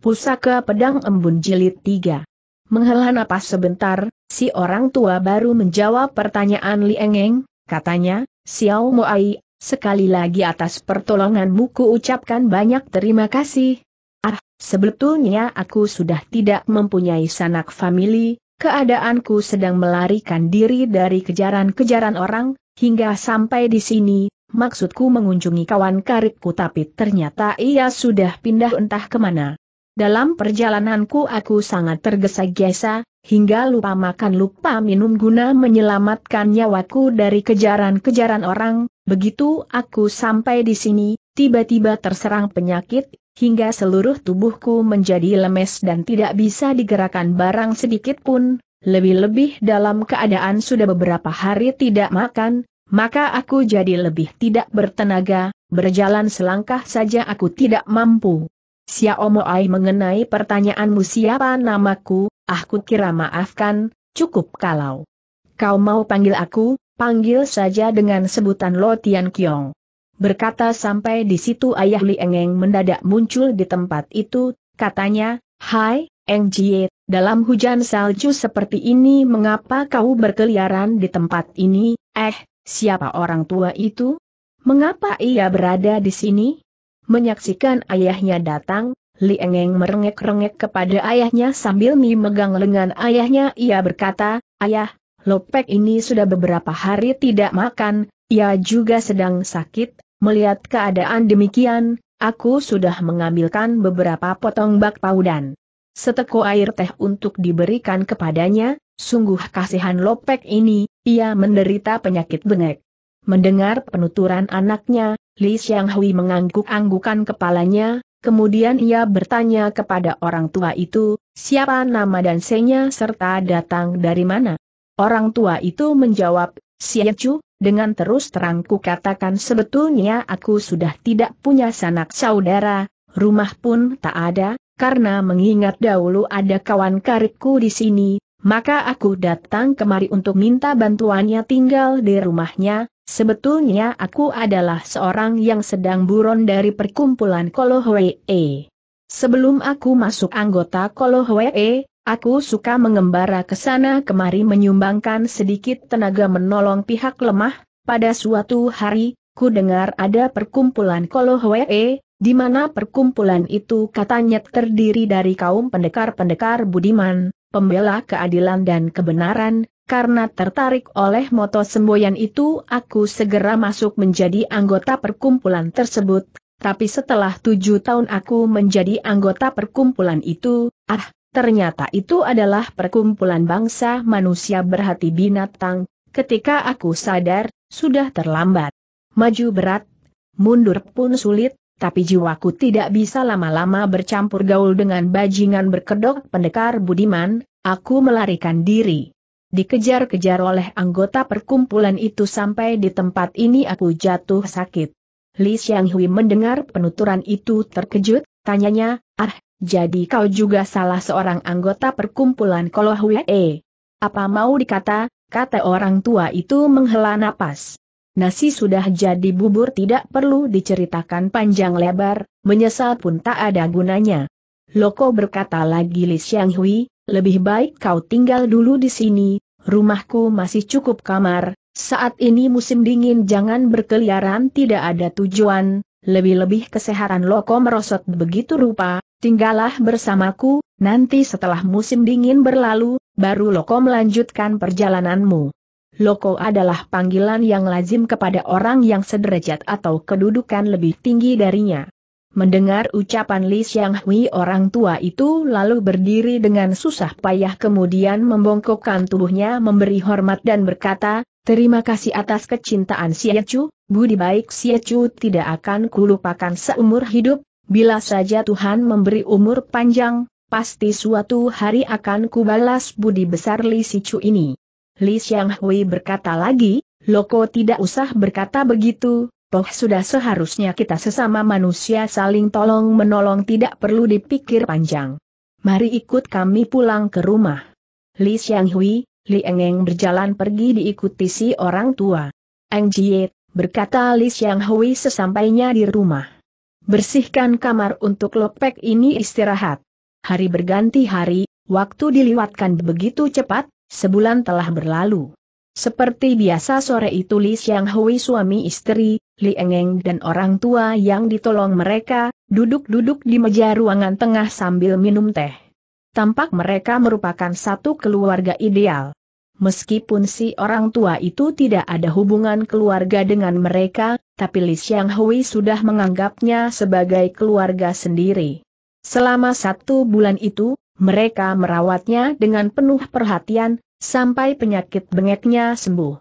Pusaka Pedang Embun Jilid 3 Menghela napas sebentar, si orang tua baru menjawab pertanyaan Li Engeng, katanya, Xiao Moai, sekali lagi atas pertolonganmu ku ucapkan banyak terima kasih. Ah, sebetulnya aku sudah tidak mempunyai sanak famili, keadaanku sedang melarikan diri dari kejaran-kejaran orang, hingga sampai di sini, maksudku mengunjungi kawan karibku tapi ternyata ia sudah pindah entah kemana. Dalam perjalananku aku sangat tergesa-gesa, hingga lupa makan lupa minum guna menyelamatkan nyawaku dari kejaran-kejaran orang, begitu aku sampai di sini, tiba-tiba terserang penyakit, hingga seluruh tubuhku menjadi lemes dan tidak bisa digerakkan barang sedikit pun, lebih-lebih dalam keadaan sudah beberapa hari tidak makan, maka aku jadi lebih tidak bertenaga, berjalan selangkah saja aku tidak mampu. Xiaomoai mengenai pertanyaanmu siapa namaku, aku kira maafkan, cukup kalau kau mau panggil aku, panggil saja dengan sebutan Lo Tian Kiong. Berkata sampai di situ ayah Li Engeng mendadak muncul di tempat itu, katanya, Hai, Eng Jie, dalam hujan salju seperti ini mengapa kau berkeliaran di tempat ini, eh, siapa orang tua itu? Mengapa ia berada di sini? Menyaksikan ayahnya datang, Li Engeng merengek-rengek kepada ayahnya sambil memegang lengan ayahnya ia berkata, Ayah, Lopek ini sudah beberapa hari tidak makan, ia juga sedang sakit, melihat keadaan demikian, aku sudah mengambilkan beberapa potong bakpau dan seteku air teh untuk diberikan kepadanya, sungguh kasihan Lopek ini, ia menderita penyakit bengek. Mendengar penuturan anaknya, Li Xiang Hui mengangguk-anggukan kepalanya, kemudian ia bertanya kepada orang tua itu, siapa nama dan senya serta datang dari mana. Orang tua itu menjawab, Chu, dengan terus terang ku katakan sebetulnya aku sudah tidak punya sanak saudara, rumah pun tak ada, karena mengingat dahulu ada kawan karibku di sini, maka aku datang kemari untuk minta bantuannya tinggal di rumahnya, Sebetulnya aku adalah seorang yang sedang buron dari perkumpulan Kolohwee. Sebelum aku masuk anggota Kolohwee, aku suka mengembara ke sana kemari menyumbangkan sedikit tenaga menolong pihak lemah. Pada suatu hari, ku dengar ada perkumpulan Kolohwee, di mana perkumpulan itu katanya terdiri dari kaum pendekar-pendekar budiman, pembela keadilan dan kebenaran, karena tertarik oleh moto semboyan itu aku segera masuk menjadi anggota perkumpulan tersebut, tapi setelah tujuh tahun aku menjadi anggota perkumpulan itu, ah, ternyata itu adalah perkumpulan bangsa manusia berhati binatang, ketika aku sadar, sudah terlambat. Maju berat, mundur pun sulit, tapi jiwaku tidak bisa lama-lama bercampur gaul dengan bajingan berkedok pendekar budiman, aku melarikan diri. Dikejar-kejar oleh anggota perkumpulan itu sampai di tempat ini aku jatuh sakit. Li Hui mendengar penuturan itu terkejut, tanyanya, ah, jadi kau juga salah seorang anggota perkumpulan Kolohue. Apa mau dikata, kata orang tua itu menghela napas. Nasi sudah jadi bubur tidak perlu diceritakan panjang lebar, menyesal pun tak ada gunanya. Loko berkata lagi Li Xianghui, lebih baik kau tinggal dulu di sini, rumahku masih cukup kamar, saat ini musim dingin jangan berkeliaran tidak ada tujuan, lebih-lebih kesehatan loko merosot begitu rupa, tinggallah bersamaku, nanti setelah musim dingin berlalu, baru loko melanjutkan perjalananmu. Loko adalah panggilan yang lazim kepada orang yang sederajat atau kedudukan lebih tinggi darinya. Mendengar ucapan Li Xiang Hui orang tua itu lalu berdiri dengan susah payah kemudian membongkokkan tubuhnya memberi hormat dan berkata, Terima kasih atas kecintaan Chu, budi baik Chu tidak akan kulupakan seumur hidup, bila saja Tuhan memberi umur panjang, pasti suatu hari akan kubalas budi besar Li Chu ini. Li Xiang Hui berkata lagi, Loko tidak usah berkata begitu, Toh sudah seharusnya kita sesama manusia saling tolong-menolong tidak perlu dipikir panjang. Mari ikut kami pulang ke rumah. Li Xiang Hui, Li Eng Eng berjalan pergi diikuti si orang tua. Eng Jie, berkata Li Xiang Hui sesampainya di rumah. Bersihkan kamar untuk lopek ini istirahat. Hari berganti hari, waktu diliwatkan begitu cepat, sebulan telah berlalu. Seperti biasa sore itu Li Xiang Hui suami istri, Li Engeng dan orang tua yang ditolong mereka, duduk-duduk di meja ruangan tengah sambil minum teh. Tampak mereka merupakan satu keluarga ideal. Meskipun si orang tua itu tidak ada hubungan keluarga dengan mereka, tapi Li Xiang Hui sudah menganggapnya sebagai keluarga sendiri. Selama satu bulan itu, mereka merawatnya dengan penuh perhatian, sampai penyakit bengeknya sembuh.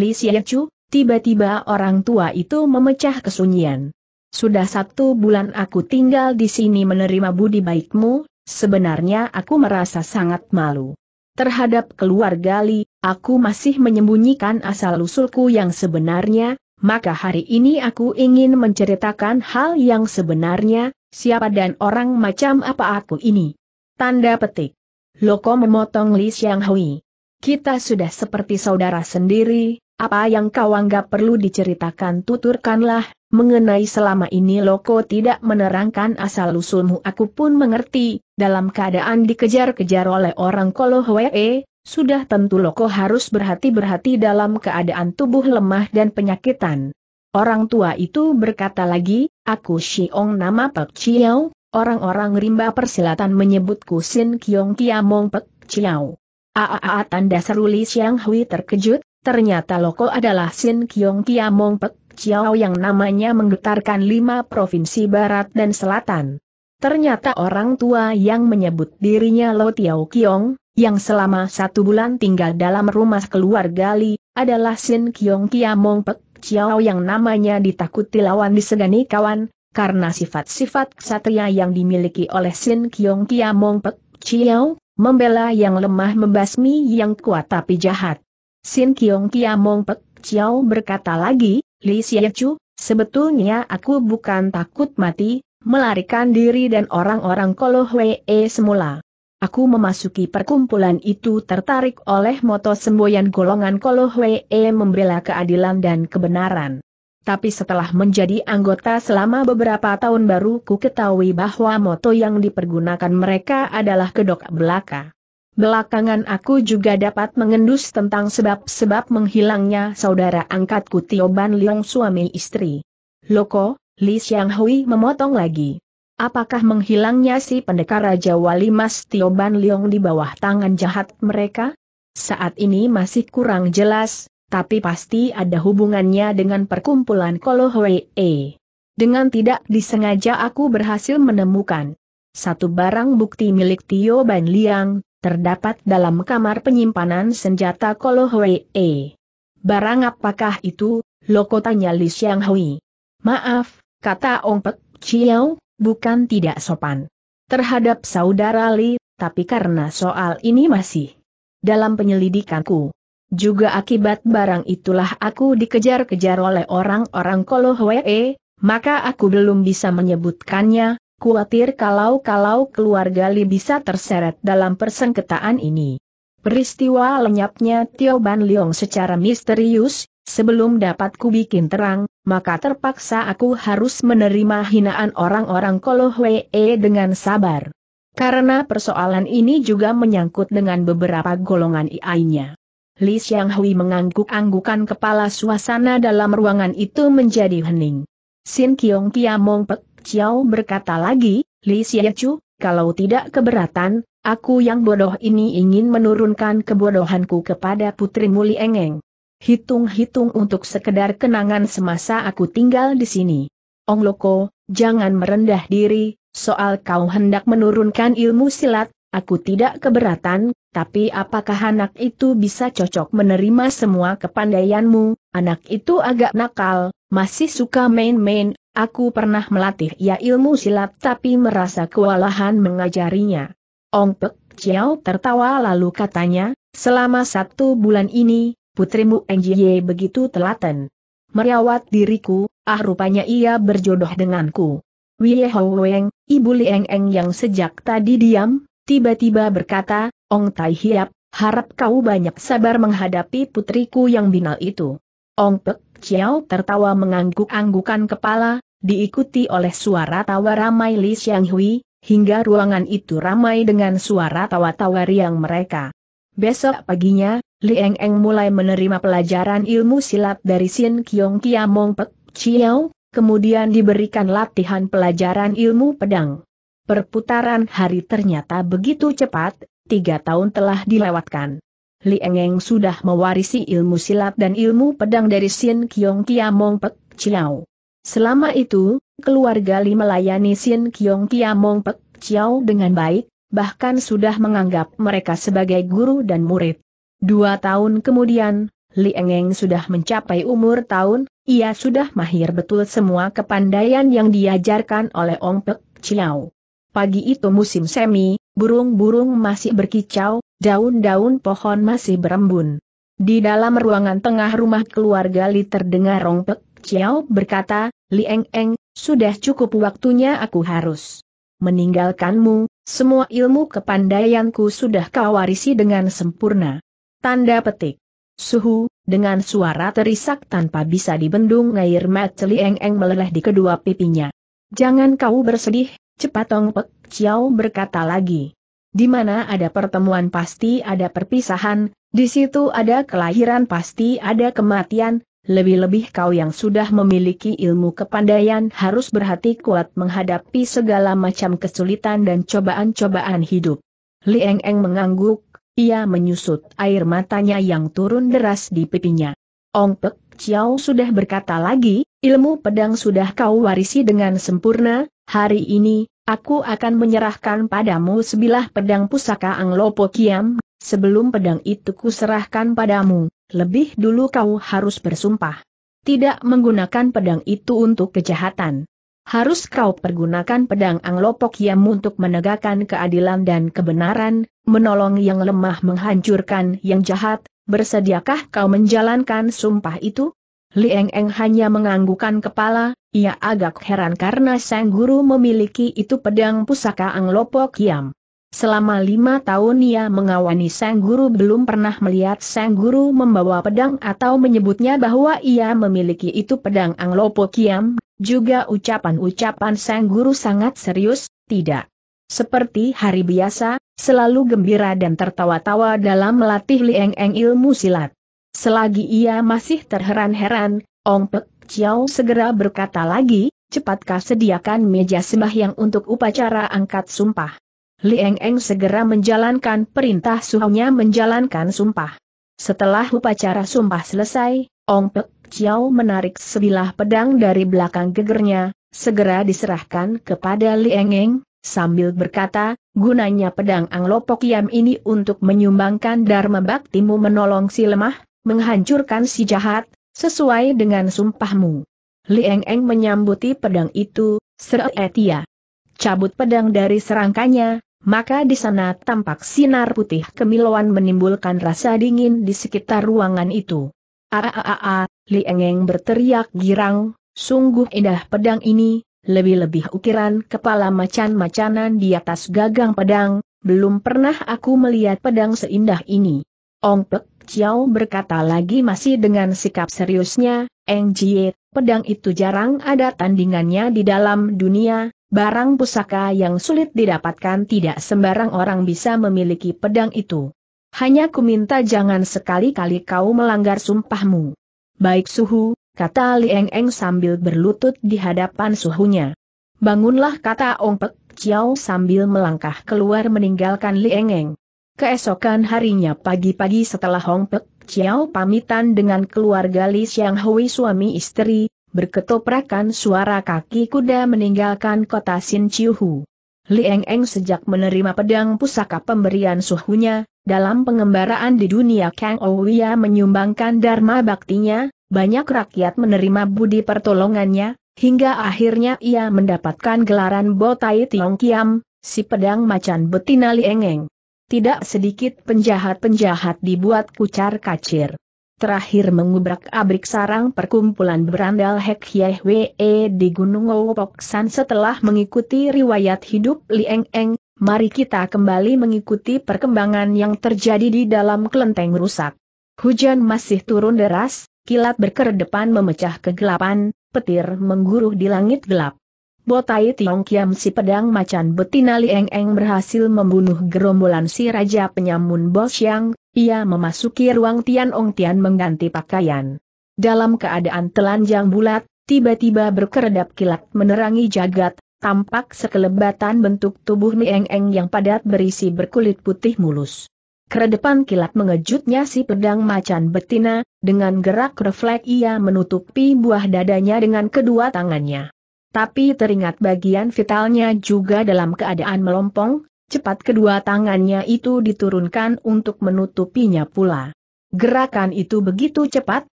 Li Xiachu, Tiba-tiba orang tua itu memecah kesunyian. Sudah satu bulan aku tinggal di sini menerima budi baikmu, sebenarnya aku merasa sangat malu. Terhadap keluarga Li, aku masih menyembunyikan asal-usulku yang sebenarnya, maka hari ini aku ingin menceritakan hal yang sebenarnya, siapa dan orang macam apa aku ini. Tanda petik. Loko memotong Li Xiang Hui. Kita sudah seperti saudara sendiri, apa yang kau anggap perlu diceritakan tuturkanlah, mengenai selama ini Loko tidak menerangkan asal-usulmu aku pun mengerti, dalam keadaan dikejar-kejar oleh orang Kolohwee, sudah tentu Loko harus berhati-berhati dalam keadaan tubuh lemah dan penyakitan. Orang tua itu berkata lagi, aku Xiong nama Pek Chiao, orang-orang rimba persilatan menyebutku Sin Kiong Kiamong Pek Chiao. Aa tanda seru Li Hui terkejut, Ternyata Loko adalah Sin Kiong Kiamong Pek Chiao yang namanya menggetarkan lima provinsi barat dan selatan. Ternyata orang tua yang menyebut dirinya Lo Tiao Kiong, yang selama satu bulan tinggal dalam rumah keluarga Li, adalah Sin Kiong Kiamong Pek Chiao yang namanya ditakuti lawan disegani kawan, karena sifat-sifat ksatria yang dimiliki oleh Sin Kiong Kiamong Pek Chiao, membela yang lemah membasmi yang kuat tapi jahat. Sin Kiong Mong Pek Chiao berkata lagi, Li Xiechu, sebetulnya aku bukan takut mati, melarikan diri dan orang-orang Kolo Hwee semula. Aku memasuki perkumpulan itu tertarik oleh moto semboyan golongan Kolo Hwee membela keadilan dan kebenaran. Tapi setelah menjadi anggota selama beberapa tahun baru ku ketahui bahwa moto yang dipergunakan mereka adalah kedok belaka. Belakangan aku juga dapat mengendus tentang sebab-sebab menghilangnya saudara angkatku Tio Ban Leong suami istri. Loko, Li Xiang Hui memotong lagi. Apakah menghilangnya si pendekar Raja Wali Mas Tio Ban Leong di bawah tangan jahat mereka? Saat ini masih kurang jelas, tapi pasti ada hubungannya dengan perkumpulan Kolo e. Dengan tidak disengaja aku berhasil menemukan satu barang bukti milik Tio Ban Liang, terdapat dalam kamar penyimpanan senjata Kolo E. Barang apakah itu, Loko tanya Li Xiang Hui. Maaf, kata Ong Pek Chiao, bukan tidak sopan. Terhadap saudara Li, tapi karena soal ini masih dalam penyelidikanku. Juga akibat barang itulah aku dikejar-kejar oleh orang-orang Kolo Hwee, maka aku belum bisa menyebutkannya, khawatir kalau-kalau keluarga Li bisa terseret dalam persengketaan ini. Peristiwa lenyapnya Tio Ban Leong secara misterius, sebelum dapat kubikin terang, maka terpaksa aku harus menerima hinaan orang-orang Kolohwee dengan sabar. Karena persoalan ini juga menyangkut dengan beberapa golongan IAI-nya. Li Xiang Hui mengangguk-anggukan kepala suasana dalam ruangan itu menjadi hening. Xin Kiong Kiamong Pek Xiao berkata lagi, Li Xiechu, kalau tidak keberatan, aku yang bodoh ini ingin menurunkan kebodohanku kepada Putri Muli Engeng. Hitung-hitung untuk sekedar kenangan semasa aku tinggal di sini. Ong Loko, jangan merendah diri, soal kau hendak menurunkan ilmu silat, aku tidak keberatan, tapi apakah anak itu bisa cocok menerima semua kepandaianmu, anak itu agak nakal, masih suka main-main, Aku pernah melatih ia ya ilmu silat tapi merasa kewalahan mengajarinya. Ong Pek Chiao tertawa lalu katanya, selama satu bulan ini, putrimu Enjie begitu telaten. Merawat diriku, ah rupanya ia berjodoh denganku. Wie Hou Weng, ibu Lieng Eng yang sejak tadi diam, tiba-tiba berkata, Ong Tai Hiap, harap kau banyak sabar menghadapi putriku yang binal itu. Ong Pek Chiao tertawa mengangguk-anggukan kepala, diikuti oleh suara tawa ramai Li Xiang Hui, hingga ruangan itu ramai dengan suara tawa-tawa riang mereka. Besok paginya, Li Eng Eng mulai menerima pelajaran ilmu silat dari Sin Kiong Mong Pek Chiao, kemudian diberikan latihan pelajaran ilmu pedang. Perputaran hari ternyata begitu cepat, tiga tahun telah dilewatkan. Li Eng Eng sudah mewarisi ilmu silat dan ilmu pedang dari Sin Kiong Mong Pek Chiao. Selama itu, keluarga Li melayani Sin Kiong Kiamong Pek Chiao dengan baik, bahkan sudah menganggap mereka sebagai guru dan murid. Dua tahun kemudian, Li Engeng sudah mencapai umur tahun, ia sudah mahir betul semua kepandaian yang diajarkan oleh Ong Pek Chiao. Pagi itu musim semi, burung-burung masih berkicau, daun-daun pohon masih berembun. Di dalam ruangan tengah rumah keluarga Li terdengar Ong Pek Chiao berkata, Lieng Eng, sudah cukup waktunya aku harus meninggalkanmu, semua ilmu kepandaianku sudah kau warisi dengan sempurna. Tanda petik. Suhu, dengan suara terisak tanpa bisa dibendung air mata Lieng Eng meleleh di kedua pipinya. Jangan kau bersedih, cepat Tong Pek Chiao berkata lagi. Di mana ada pertemuan pasti ada perpisahan, di situ ada kelahiran pasti ada kematian, lebih-lebih kau yang sudah memiliki ilmu kepandaian harus berhati kuat menghadapi segala macam kesulitan dan cobaan-cobaan hidup. Li Eng Eng mengangguk, ia menyusut air matanya yang turun deras di pipinya. Ong Pek Chiao sudah berkata lagi, ilmu pedang sudah kau warisi dengan sempurna, hari ini, aku akan menyerahkan padamu sebilah pedang pusaka Ang Lopo Kiam, sebelum pedang itu kuserahkan padamu lebih dulu kau harus bersumpah. Tidak menggunakan pedang itu untuk kejahatan. Harus kau pergunakan pedang Anglopok Yam untuk menegakkan keadilan dan kebenaran, menolong yang lemah menghancurkan yang jahat, bersediakah kau menjalankan sumpah itu? Lieng Eng hanya menganggukan kepala, ia agak heran karena sang guru memiliki itu pedang pusaka Anglopok Yam. Selama lima tahun ia mengawani sang guru belum pernah melihat sang guru membawa pedang atau menyebutnya bahwa ia memiliki itu pedang Anglopo Kiam, juga ucapan-ucapan sang guru sangat serius, tidak. Seperti hari biasa, selalu gembira dan tertawa-tawa dalam melatih Lieng Eng ilmu silat. Selagi ia masih terheran-heran, Ong Pek Chiao segera berkata lagi, cepatkah sediakan meja sembah yang untuk upacara angkat sumpah. Lieng Eng segera menjalankan perintah suhunya menjalankan sumpah. Setelah upacara sumpah selesai, Ong Pek Chiao menarik sebilah pedang dari belakang gegernya, segera diserahkan kepada Lieng Eng, sambil berkata, gunanya pedang Ang Anglopok Yam ini untuk menyumbangkan Dharma Baktimu menolong si lemah, menghancurkan si jahat, sesuai dengan sumpahmu. Lieng Eng menyambuti pedang itu, seretia, Cabut pedang dari serangkanya, maka di sana tampak sinar putih kemilauan menimbulkan rasa dingin di sekitar ruangan itu. Aaaa, Li Engeng berteriak girang, sungguh indah pedang ini, lebih-lebih ukiran kepala macan-macanan di atas gagang pedang, belum pernah aku melihat pedang seindah ini. Ong Pek Chiao berkata lagi masih dengan sikap seriusnya, Eng Jie, pedang itu jarang ada tandingannya di dalam dunia, barang pusaka yang sulit didapatkan tidak sembarang orang bisa memiliki pedang itu. Hanya ku minta jangan sekali-kali kau melanggar sumpahmu. Baik suhu, kata Lieng Eng sambil berlutut di hadapan suhunya. Bangunlah kata Ong Pek Chiao sambil melangkah keluar meninggalkan Lieng Eng. Keesokan harinya pagi-pagi setelah Hong Pek Chiao pamitan dengan keluarga Li Xiang Hui suami istri, berketoprakan suara kaki kuda meninggalkan kota Sin Chiuhu. Lieng Eng sejak menerima pedang pusaka pemberian suhunya, dalam pengembaraan di dunia Kang Ouya menyumbangkan dharma baktinya, banyak rakyat menerima budi pertolongannya, hingga akhirnya ia mendapatkan gelaran Botai Tiong Kiam, si pedang macan betina Lieng Eng. Tidak sedikit penjahat-penjahat dibuat kucar kacir terakhir mengubrak-abrik sarang perkumpulan berandal Hek Yehwe e di Gunung Wopoksan setelah mengikuti riwayat hidup Lieng Eng, mari kita kembali mengikuti perkembangan yang terjadi di dalam kelenteng rusak. Hujan masih turun deras, kilat berkedepan memecah kegelapan, petir mengguruh di langit gelap. Botai Tiong Kiam si pedang macan betina Lieng Eng berhasil membunuh gerombolan si Raja Penyamun Bos Yang, ia memasuki ruang Tian Ong Tian mengganti pakaian. Dalam keadaan telanjang bulat, tiba-tiba berkeredap kilat menerangi jagat, tampak sekelebatan bentuk tubuh Mieng Eng yang padat berisi berkulit putih mulus. Keredepan kilat mengejutnya si pedang macan betina, dengan gerak refleks ia menutupi buah dadanya dengan kedua tangannya. Tapi teringat bagian vitalnya juga dalam keadaan melompong, cepat kedua tangannya itu diturunkan untuk menutupinya pula. Gerakan itu begitu cepat,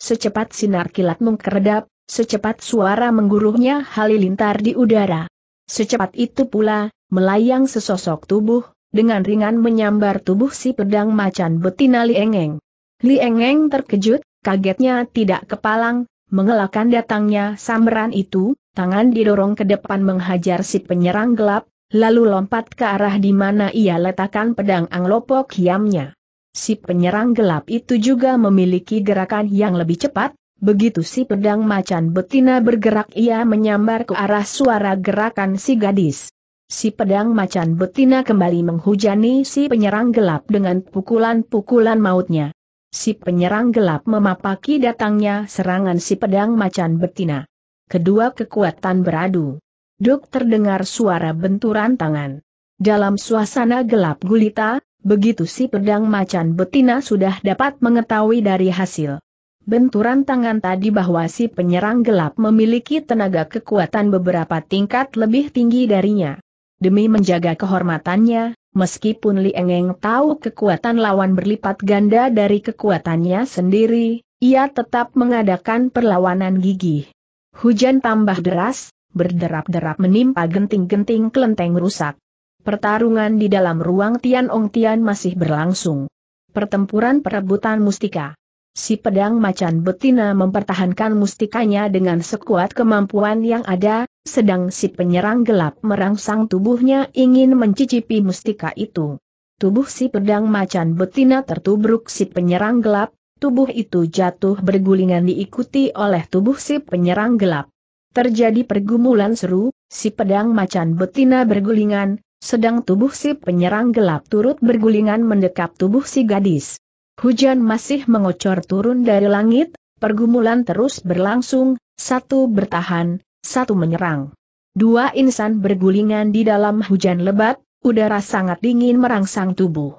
secepat sinar kilat mengkeredap, secepat suara mengguruhnya halilintar di udara. Secepat itu pula, melayang sesosok tubuh, dengan ringan menyambar tubuh si pedang macan betina Liengeng. Liengeng terkejut, kagetnya tidak kepalang, mengelakkan datangnya samberan itu, tangan didorong ke depan menghajar si penyerang gelap, lalu lompat ke arah di mana ia letakkan pedang anglopok hiamnya. Si penyerang gelap itu juga memiliki gerakan yang lebih cepat, begitu si pedang macan betina bergerak ia menyambar ke arah suara gerakan si gadis. Si pedang macan betina kembali menghujani si penyerang gelap dengan pukulan-pukulan mautnya. Si penyerang gelap memapaki datangnya serangan si pedang macan betina. Kedua kekuatan beradu duk terdengar suara benturan tangan. Dalam suasana gelap gulita, begitu si pedang macan betina sudah dapat mengetahui dari hasil benturan tangan tadi bahwa si penyerang gelap memiliki tenaga kekuatan beberapa tingkat lebih tinggi darinya. Demi menjaga kehormatannya, meskipun Li Engeng tahu kekuatan lawan berlipat ganda dari kekuatannya sendiri, ia tetap mengadakan perlawanan gigih. Hujan tambah deras, berderap-derap menimpa genting-genting kelenteng rusak. Pertarungan di dalam ruang Tian Ong Tian masih berlangsung. Pertempuran perebutan mustika. Si pedang macan betina mempertahankan mustikanya dengan sekuat kemampuan yang ada, sedang si penyerang gelap merangsang tubuhnya ingin mencicipi mustika itu. Tubuh si pedang macan betina tertubruk si penyerang gelap, tubuh itu jatuh bergulingan diikuti oleh tubuh si penyerang gelap. Terjadi pergumulan seru, si pedang macan betina bergulingan, sedang tubuh si penyerang gelap turut bergulingan mendekap tubuh si gadis. Hujan masih mengocor turun dari langit, pergumulan terus berlangsung, satu bertahan, satu menyerang. Dua insan bergulingan di dalam hujan lebat, udara sangat dingin merangsang tubuh.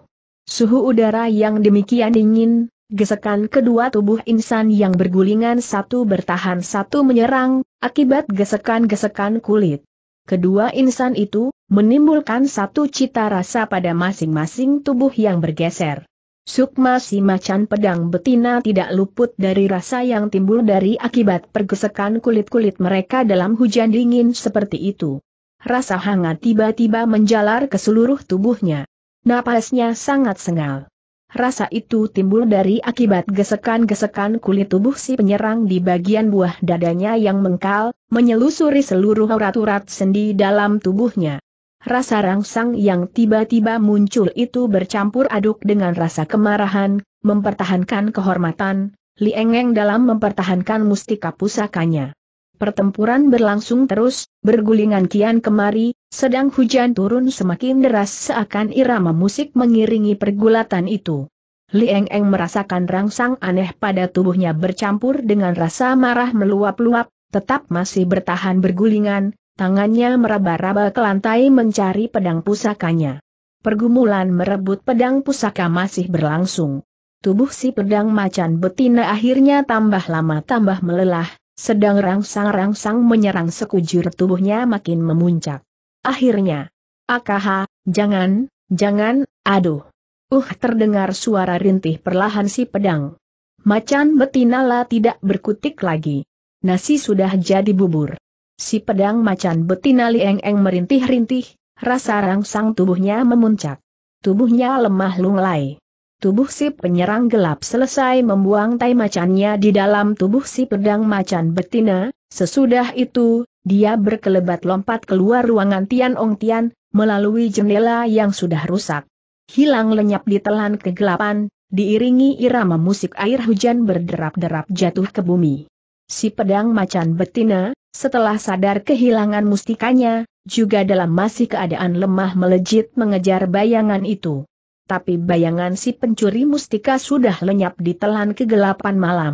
Suhu udara yang demikian dingin, Gesekan kedua tubuh insan yang bergulingan satu bertahan satu menyerang, akibat gesekan-gesekan kulit. Kedua insan itu, menimbulkan satu cita rasa pada masing-masing tubuh yang bergeser. Sukma si macan pedang betina tidak luput dari rasa yang timbul dari akibat pergesekan kulit-kulit mereka dalam hujan dingin seperti itu. Rasa hangat tiba-tiba menjalar ke seluruh tubuhnya. Napasnya sangat sengal. Rasa itu timbul dari akibat gesekan-gesekan kulit tubuh si penyerang di bagian buah dadanya yang mengkal, menyelusuri seluruh urat-urat sendi dalam tubuhnya. Rasa rangsang yang tiba-tiba muncul itu bercampur aduk dengan rasa kemarahan, mempertahankan kehormatan, Liengeng dalam mempertahankan mustika pusakanya. Pertempuran berlangsung terus, bergulingan kian kemari, sedang hujan turun semakin deras seakan irama musik mengiringi pergulatan itu. Lieng Eng merasakan rangsang aneh pada tubuhnya bercampur dengan rasa marah meluap-luap, tetap masih bertahan bergulingan, tangannya meraba-raba ke lantai mencari pedang pusakanya. Pergumulan merebut pedang pusaka masih berlangsung. Tubuh si pedang macan betina akhirnya tambah lama tambah melelah, sedang rangsang-rangsang menyerang sekujur tubuhnya makin memuncak. Akhirnya. Akaha, jangan, jangan, aduh. Uh terdengar suara rintih perlahan si pedang. Macan betina lah tidak berkutik lagi. Nasi sudah jadi bubur. Si pedang macan betina lieng-eng merintih-rintih, rasa rangsang tubuhnya memuncak. Tubuhnya lemah lunglai. Tubuh si penyerang gelap selesai membuang tai macannya di dalam tubuh si pedang macan betina, sesudah itu, dia berkelebat lompat keluar ruangan Tian Ong Tian, melalui jendela yang sudah rusak. Hilang lenyap di telan kegelapan, diiringi irama musik air hujan berderap-derap jatuh ke bumi. Si pedang macan betina, setelah sadar kehilangan mustikanya, juga dalam masih keadaan lemah melejit mengejar bayangan itu. Tapi bayangan si pencuri mustika sudah lenyap di telan kegelapan malam.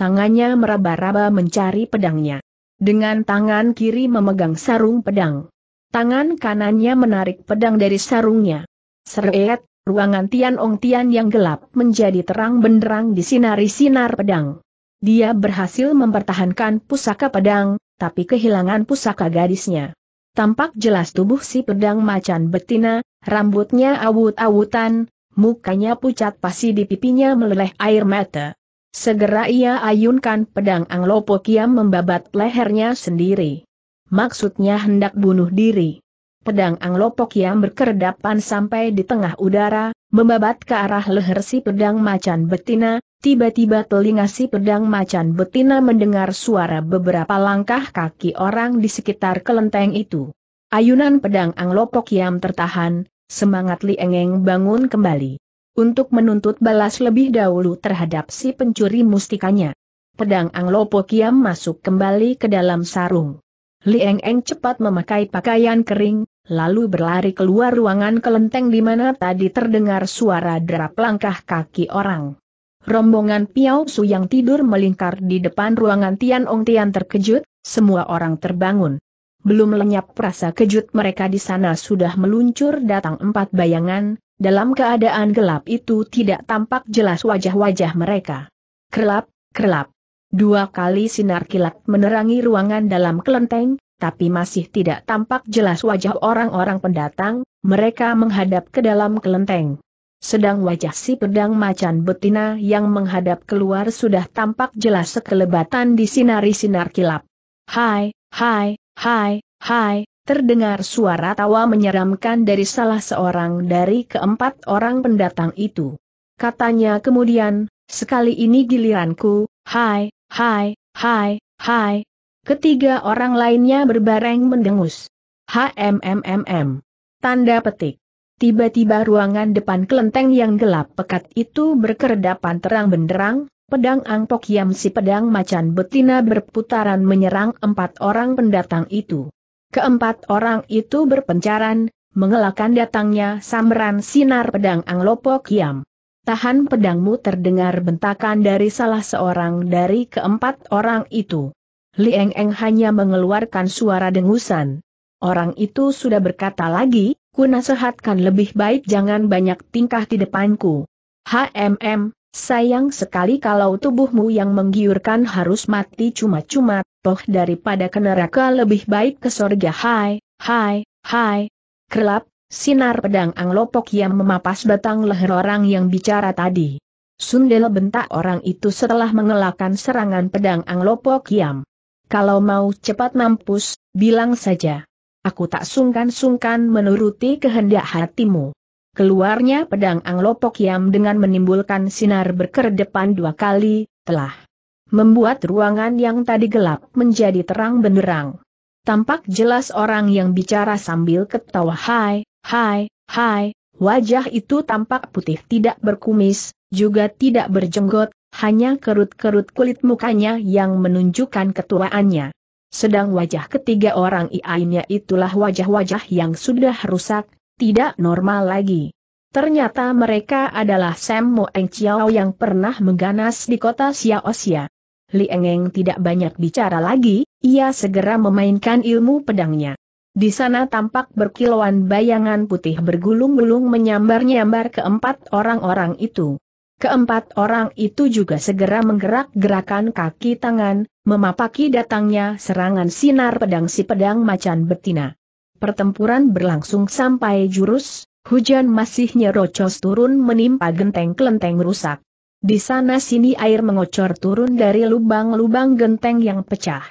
Tangannya meraba-raba mencari pedangnya. Dengan tangan kiri memegang sarung pedang. Tangan kanannya menarik pedang dari sarungnya. Seret, ruangan Tian Ong Tian yang gelap menjadi terang benderang disinari sinar pedang. Dia berhasil mempertahankan pusaka pedang, tapi kehilangan pusaka gadisnya. Tampak jelas tubuh si pedang macan betina, rambutnya awut-awutan, mukanya pucat pasi di pipinya meleleh air mata. Segera ia ayunkan pedang Anglopo Kiam membabat lehernya sendiri. Maksudnya hendak bunuh diri. Pedang Anglopo Kiam berkerdapan sampai di tengah udara, membabat ke arah leher si pedang macan betina, tiba-tiba telinga si pedang macan betina mendengar suara beberapa langkah kaki orang di sekitar kelenteng itu. Ayunan pedang Anglopo Kiam tertahan, semangat Li Engeng bangun kembali untuk menuntut balas lebih dahulu terhadap si pencuri mustikanya. Pedang anglo Kiam masuk kembali ke dalam sarung. Lieng Eng cepat memakai pakaian kering, lalu berlari keluar ruangan kelenteng di mana tadi terdengar suara derap langkah kaki orang. Rombongan Piao Su yang tidur melingkar di depan ruangan Tian Ong Tian terkejut, semua orang terbangun. Belum lenyap rasa kejut mereka di sana sudah meluncur datang empat bayangan, dalam keadaan gelap itu tidak tampak jelas wajah-wajah mereka. Kelap, kelap. Dua kali sinar kilat menerangi ruangan dalam kelenteng, tapi masih tidak tampak jelas wajah orang-orang pendatang, mereka menghadap ke dalam kelenteng. Sedang wajah si pedang macan betina yang menghadap keluar sudah tampak jelas sekelebatan di sinari sinar kilap. Hai, hai, hai, hai, terdengar suara tawa menyeramkan dari salah seorang dari keempat orang pendatang itu. Katanya kemudian, sekali ini giliranku, hai, hai, hai, hai. Ketiga orang lainnya berbareng mendengus. HMMMM. Tanda petik. Tiba-tiba ruangan depan kelenteng yang gelap pekat itu berkeredapan terang benderang, pedang angpok yam si pedang macan betina berputaran menyerang empat orang pendatang itu. Keempat orang itu berpencaran, mengelakkan datangnya samran sinar pedang Anglopo Kiam. Tahan pedangmu terdengar bentakan dari salah seorang dari keempat orang itu. Li Eng Eng hanya mengeluarkan suara dengusan. Orang itu sudah berkata lagi, ku nasihatkan lebih baik jangan banyak tingkah di depanku. HMM, Sayang sekali kalau tubuhmu yang menggiurkan harus mati cuma-cuma, toh daripada ke neraka lebih baik ke sorga hai, hai, hai. Kerlap, sinar pedang anglopok yang memapas batang leher orang yang bicara tadi. Sundel bentak orang itu setelah mengelakkan serangan pedang anglopok yam. Kalau mau cepat mampus, bilang saja. Aku tak sungkan-sungkan menuruti kehendak hatimu keluarnya pedang Anglopok Yam dengan menimbulkan sinar berkedepan dua kali, telah membuat ruangan yang tadi gelap menjadi terang benderang. Tampak jelas orang yang bicara sambil ketawa hai, hai, hai, wajah itu tampak putih tidak berkumis, juga tidak berjenggot, hanya kerut-kerut kulit mukanya yang menunjukkan ketuaannya. Sedang wajah ketiga orang iainya itulah wajah-wajah yang sudah rusak, tidak normal lagi. Ternyata mereka adalah Sam Moeng Eng Chiao yang pernah mengganas di kota Xiaoxia. Li Engeng tidak banyak bicara lagi, ia segera memainkan ilmu pedangnya. Di sana tampak berkilauan bayangan putih bergulung-gulung menyambar-nyambar keempat orang-orang itu. Keempat orang itu juga segera menggerak-gerakan kaki tangan, memapaki datangnya serangan sinar pedang si pedang macan betina. Pertempuran berlangsung sampai jurus, hujan masih nyerocos turun menimpa genteng-kelenteng rusak. Di sana-sini air mengocor turun dari lubang-lubang genteng yang pecah.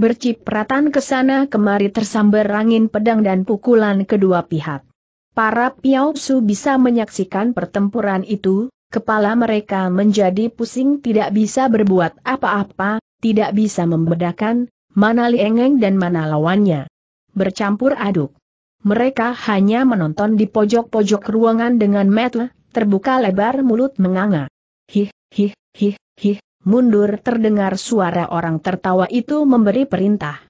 Bercipratan ke sana kemari tersambar angin pedang dan pukulan kedua pihak. Para piausu bisa menyaksikan pertempuran itu, kepala mereka menjadi pusing tidak bisa berbuat apa-apa, tidak bisa membedakan, mana Liengeng dan mana lawannya bercampur aduk. Mereka hanya menonton di pojok-pojok ruangan dengan mata, terbuka lebar mulut menganga. Hih, hih, hih, hih, mundur terdengar suara orang tertawa itu memberi perintah.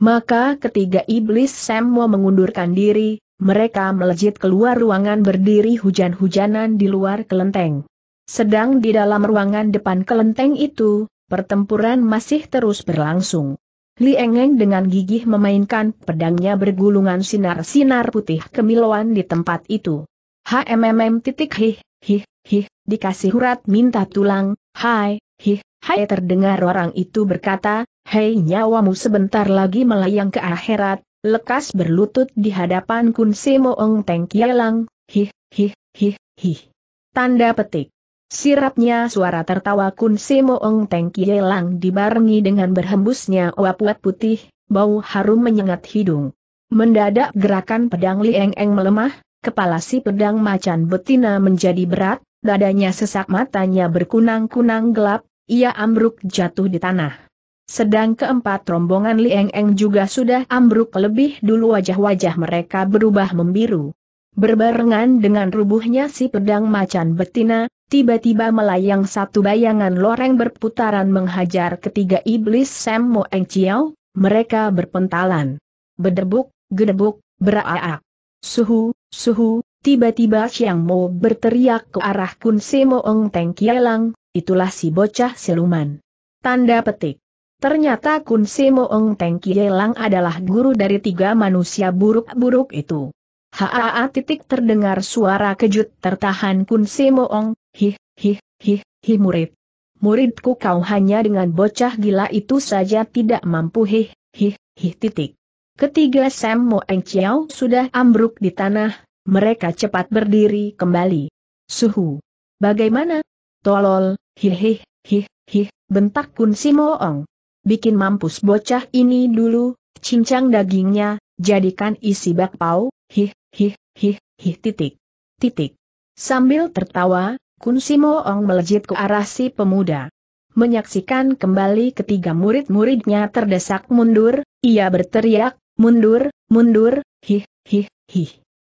Maka ketiga iblis semua mengundurkan diri, mereka melejit keluar ruangan berdiri hujan-hujanan di luar kelenteng. Sedang di dalam ruangan depan kelenteng itu, pertempuran masih terus berlangsung. Li Engeng dengan gigih memainkan pedangnya bergulungan sinar-sinar putih kemiluan di tempat itu. HMMM titik hih, hih, hih, dikasih urat minta tulang, hai, hih, hai terdengar orang itu berkata, hei nyawamu sebentar lagi melayang ke akhirat, lekas berlutut di hadapan Kun Semo Ong Teng Kielang, hih, hih, hih, hih. Tanda petik. Sirapnya suara tertawa Kun Simo Ong Teng Kielang dibarengi dengan berhembusnya uap-uap putih, bau harum menyengat hidung. Mendadak gerakan pedang Lieng Eng melemah, kepala si pedang macan betina menjadi berat, dadanya sesak matanya berkunang-kunang gelap, ia ambruk jatuh di tanah. Sedang keempat rombongan Lieng Eng juga sudah ambruk lebih dulu wajah-wajah mereka berubah membiru. Berbarengan dengan rubuhnya si pedang macan betina, tiba-tiba melayang satu bayangan loreng berputaran menghajar ketiga iblis Sam Mo Eng Chiao, mereka berpentalan. Bedebuk, gedebuk, beraak. Suhu, suhu, tiba-tiba Siang Mo berteriak ke arah Kun Se Mo Eng Teng Kielang, itulah si bocah siluman. Tanda petik. Ternyata Kun Se Mo Eng Teng Kielang adalah guru dari tiga manusia buruk-buruk itu. Haa titik terdengar suara kejut tertahan Kun Moong, hih, hih, hih, hih murid. Muridku kau hanya dengan bocah gila itu saja tidak mampu hih, hih, hih titik. Ketiga Sam Moeng Chiao sudah ambruk di tanah, mereka cepat berdiri kembali. Suhu. Bagaimana? Tolol, hih hih, hih, hih, bentak Kun Moong. Bikin mampus bocah ini dulu, cincang dagingnya, jadikan isi bakpao, hih, Hih, hih, hih titik. Titik. Sambil tertawa, Kun Ong melejit ke arah si pemuda. Menyaksikan kembali ketiga murid-muridnya terdesak mundur, ia berteriak, mundur, mundur, hih, hih, hih.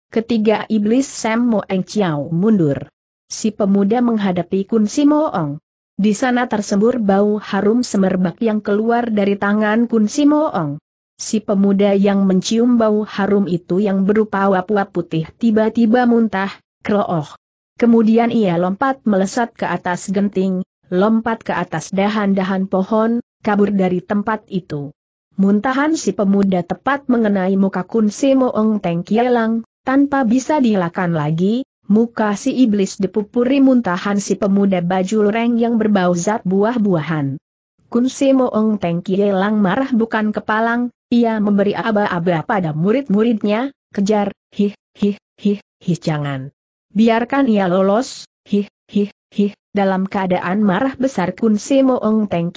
Ketiga iblis Sam Moeng Chiao mundur. Si pemuda menghadapi Kun Ong. Di sana tersembur bau harum semerbak yang keluar dari tangan Kun Ong. Si pemuda yang mencium bau harum itu yang berupa wap-wap putih tiba-tiba muntah, krooh. Kemudian ia lompat melesat ke atas genting, lompat ke atas dahan-dahan pohon, kabur dari tempat itu. Muntahan si pemuda tepat mengenai muka Kun si moong Teng Kielang, tanpa bisa dilakukan lagi, muka si iblis dipupuri muntahan si pemuda baju loreng yang berbau zat buah-buahan. Kun si moong Teng Kielang marah bukan kepalang, ia memberi aba-aba pada murid-muridnya, kejar, hih, hih, hih, hih jangan. Biarkan ia lolos, hih, hih, hih, dalam keadaan marah besar Kun Si Moong Teng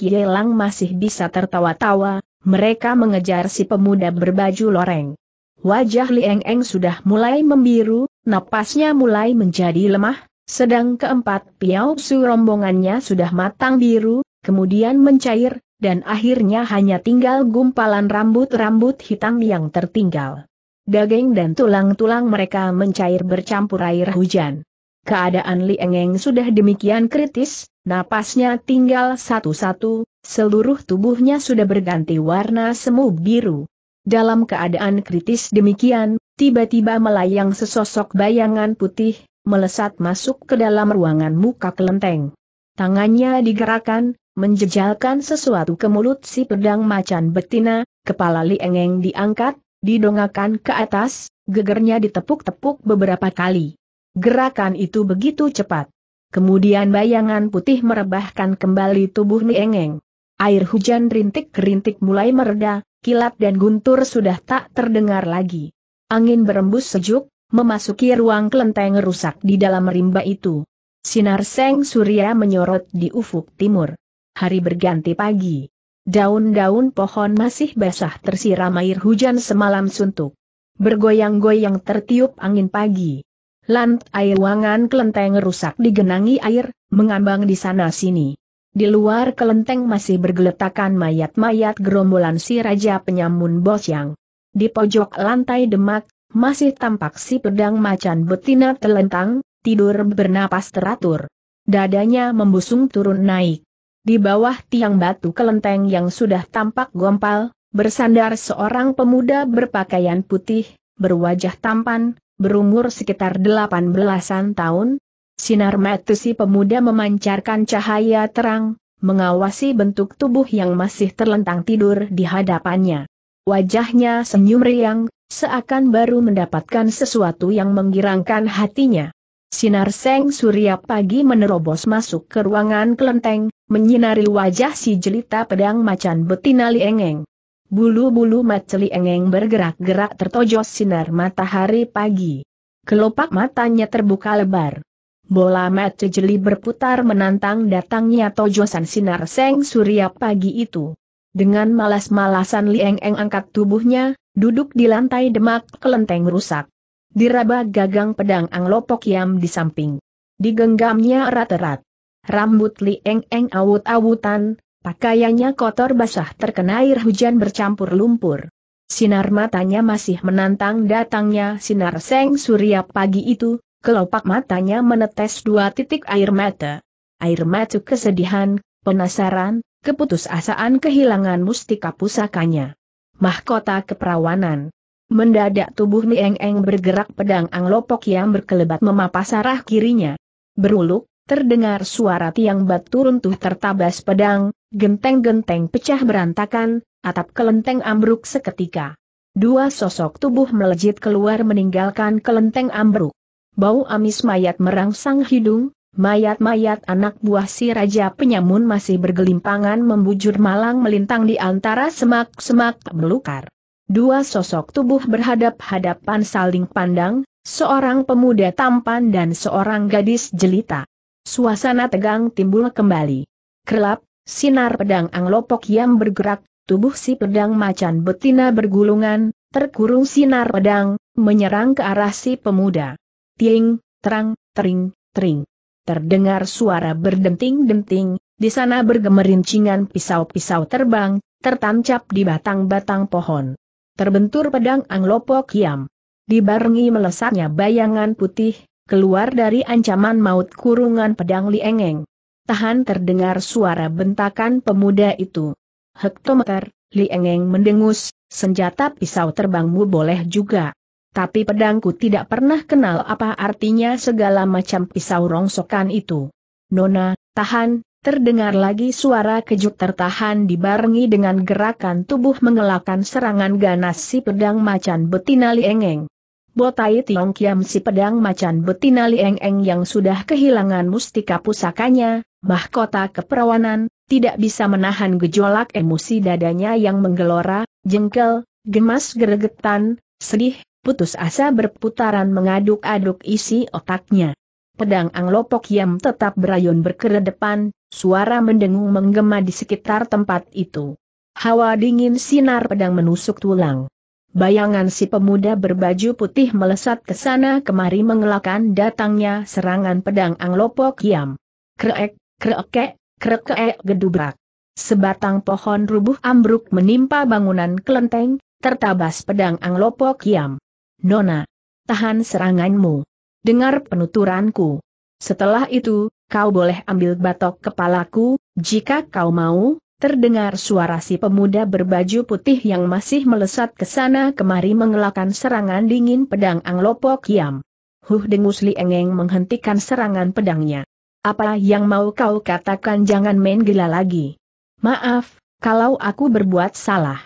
masih bisa tertawa-tawa, mereka mengejar si pemuda berbaju loreng. Wajah Lieng Eng sudah mulai membiru, napasnya mulai menjadi lemah, sedang keempat Piao Su rombongannya sudah matang biru, kemudian mencair, dan akhirnya hanya tinggal gumpalan rambut-rambut hitam yang tertinggal. Daging dan tulang-tulang mereka mencair bercampur air hujan. Keadaan Li Engeng sudah demikian kritis, napasnya tinggal satu-satu, seluruh tubuhnya sudah berganti warna semu biru. Dalam keadaan kritis demikian, tiba-tiba melayang sesosok bayangan putih, melesat masuk ke dalam ruangan muka kelenteng. Tangannya digerakkan, menjejalkan sesuatu ke mulut si pedang macan betina, kepala Li Engeng diangkat, didongakan ke atas, gegernya ditepuk-tepuk beberapa kali. Gerakan itu begitu cepat. Kemudian bayangan putih merebahkan kembali tubuh Li Engeng. Air hujan rintik-rintik mulai mereda, kilat dan guntur sudah tak terdengar lagi. Angin berembus sejuk, memasuki ruang kelenteng rusak di dalam rimba itu. Sinar seng surya menyorot di ufuk timur hari berganti pagi. Daun-daun pohon masih basah tersiram air hujan semalam suntuk. Bergoyang-goyang tertiup angin pagi. Lantai ruangan kelenteng rusak digenangi air, mengambang di sana-sini. Di luar kelenteng masih bergeletakan mayat-mayat gerombolan si Raja Penyamun bos yang. Di pojok lantai demak, masih tampak si pedang macan betina telentang, tidur bernapas teratur. Dadanya membusung turun naik. Di bawah tiang batu kelenteng yang sudah tampak gompal, bersandar seorang pemuda berpakaian putih, berwajah tampan, berumur sekitar delapan belasan tahun. Sinar mata si pemuda memancarkan cahaya terang, mengawasi bentuk tubuh yang masih terlentang tidur di hadapannya. Wajahnya senyum riang, seakan baru mendapatkan sesuatu yang menggirangkan hatinya. Sinar Seng Surya pagi menerobos masuk ke ruangan kelenteng, menyinari wajah si jelita pedang macan betina Liengeng. Bulu-bulu mata Liengeng bergerak-gerak tertojos sinar matahari pagi. Kelopak matanya terbuka lebar. Bola mata jeli berputar menantang datangnya tojosan sinar seng surya pagi itu. Dengan malas-malasan Lieng Eng angkat tubuhnya, duduk di lantai demak kelenteng rusak diraba gagang pedang Anglopok Yam di samping. Digenggamnya erat-erat. Rambut Li Eng Eng awut-awutan, pakaiannya kotor basah terkena air hujan bercampur lumpur. Sinar matanya masih menantang datangnya sinar seng surya pagi itu, kelopak matanya menetes dua titik air mata. Air mata kesedihan, penasaran, keputusasaan kehilangan mustika pusakanya. Mahkota keperawanan. Mendadak tubuh Nieng Eng bergerak pedang anglopok yang berkelebat memapas arah kirinya. Beruluk, terdengar suara tiang batu runtuh tertabas pedang, genteng-genteng pecah berantakan, atap kelenteng ambruk seketika. Dua sosok tubuh melejit keluar meninggalkan kelenteng ambruk. Bau amis mayat merangsang hidung, mayat-mayat anak buah si Raja Penyamun masih bergelimpangan membujur malang melintang di antara semak-semak belukar. Dua sosok tubuh berhadap-hadapan saling pandang, seorang pemuda tampan dan seorang gadis jelita. Suasana tegang timbul kembali. Kerlap, sinar pedang anglopok yang bergerak, tubuh si pedang macan betina bergulungan, terkurung sinar pedang, menyerang ke arah si pemuda. Ting, terang, tering, tering. Terdengar suara berdenting-denting, di sana bergemerincingan pisau-pisau terbang, tertancap di batang-batang pohon. Terbentur pedang Anglopo Kiam. Dibarengi melesatnya bayangan putih, keluar dari ancaman maut kurungan pedang Liengeng. Tahan terdengar suara bentakan pemuda itu. Hektometer, Liengeng mendengus, senjata pisau terbangmu boleh juga. Tapi pedangku tidak pernah kenal apa artinya segala macam pisau rongsokan itu. Nona, tahan, Terdengar lagi suara kejut tertahan dibarengi dengan gerakan tubuh mengelakkan serangan ganas si pedang macan betina Liengeng. Botai Tiong Kiam si pedang macan betina Liengeng yang sudah kehilangan mustika pusakanya, mahkota keperawanan, tidak bisa menahan gejolak emosi dadanya yang menggelora, jengkel, gemas geregetan, sedih, putus asa berputaran mengaduk-aduk isi otaknya. Pedang Anglopok Yam tetap berayun berkeredepan, Suara mendengung menggema di sekitar tempat itu. Hawa dingin sinar pedang menusuk tulang. Bayangan si pemuda berbaju putih melesat ke sana kemari mengelakkan datangnya serangan pedang Anglopo Kiam. Krek, kreke, kreke gedubrak. Sebatang pohon rubuh ambruk menimpa bangunan kelenteng, tertabas pedang Anglopo Kiam. Nona, tahan seranganmu. Dengar penuturanku. Setelah itu, kau boleh ambil batok kepalaku, jika kau mau, terdengar suara si pemuda berbaju putih yang masih melesat ke sana kemari mengelakkan serangan dingin pedang Anglopo Kiam. Huh dengus Li Engeng menghentikan serangan pedangnya. Apa yang mau kau katakan jangan main gila lagi. Maaf, kalau aku berbuat salah.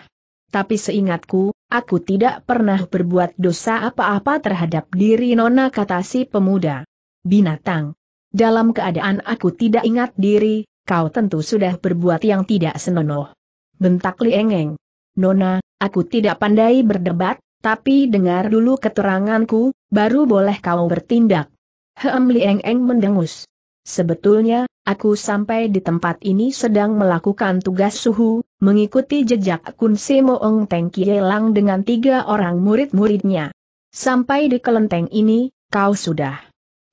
Tapi seingatku, aku tidak pernah berbuat dosa apa-apa terhadap diri Nona kata si pemuda. Binatang, dalam keadaan aku tidak ingat diri, kau tentu sudah berbuat yang tidak senonoh. Bentak Liengeng. Nona, aku tidak pandai berdebat, tapi dengar dulu keteranganku, baru boleh kau bertindak. Hem Liengeng mendengus. Sebetulnya, aku sampai di tempat ini sedang melakukan tugas suhu, mengikuti jejak Kun Simo Teng Kielang dengan tiga orang murid-muridnya. Sampai di kelenteng ini, kau sudah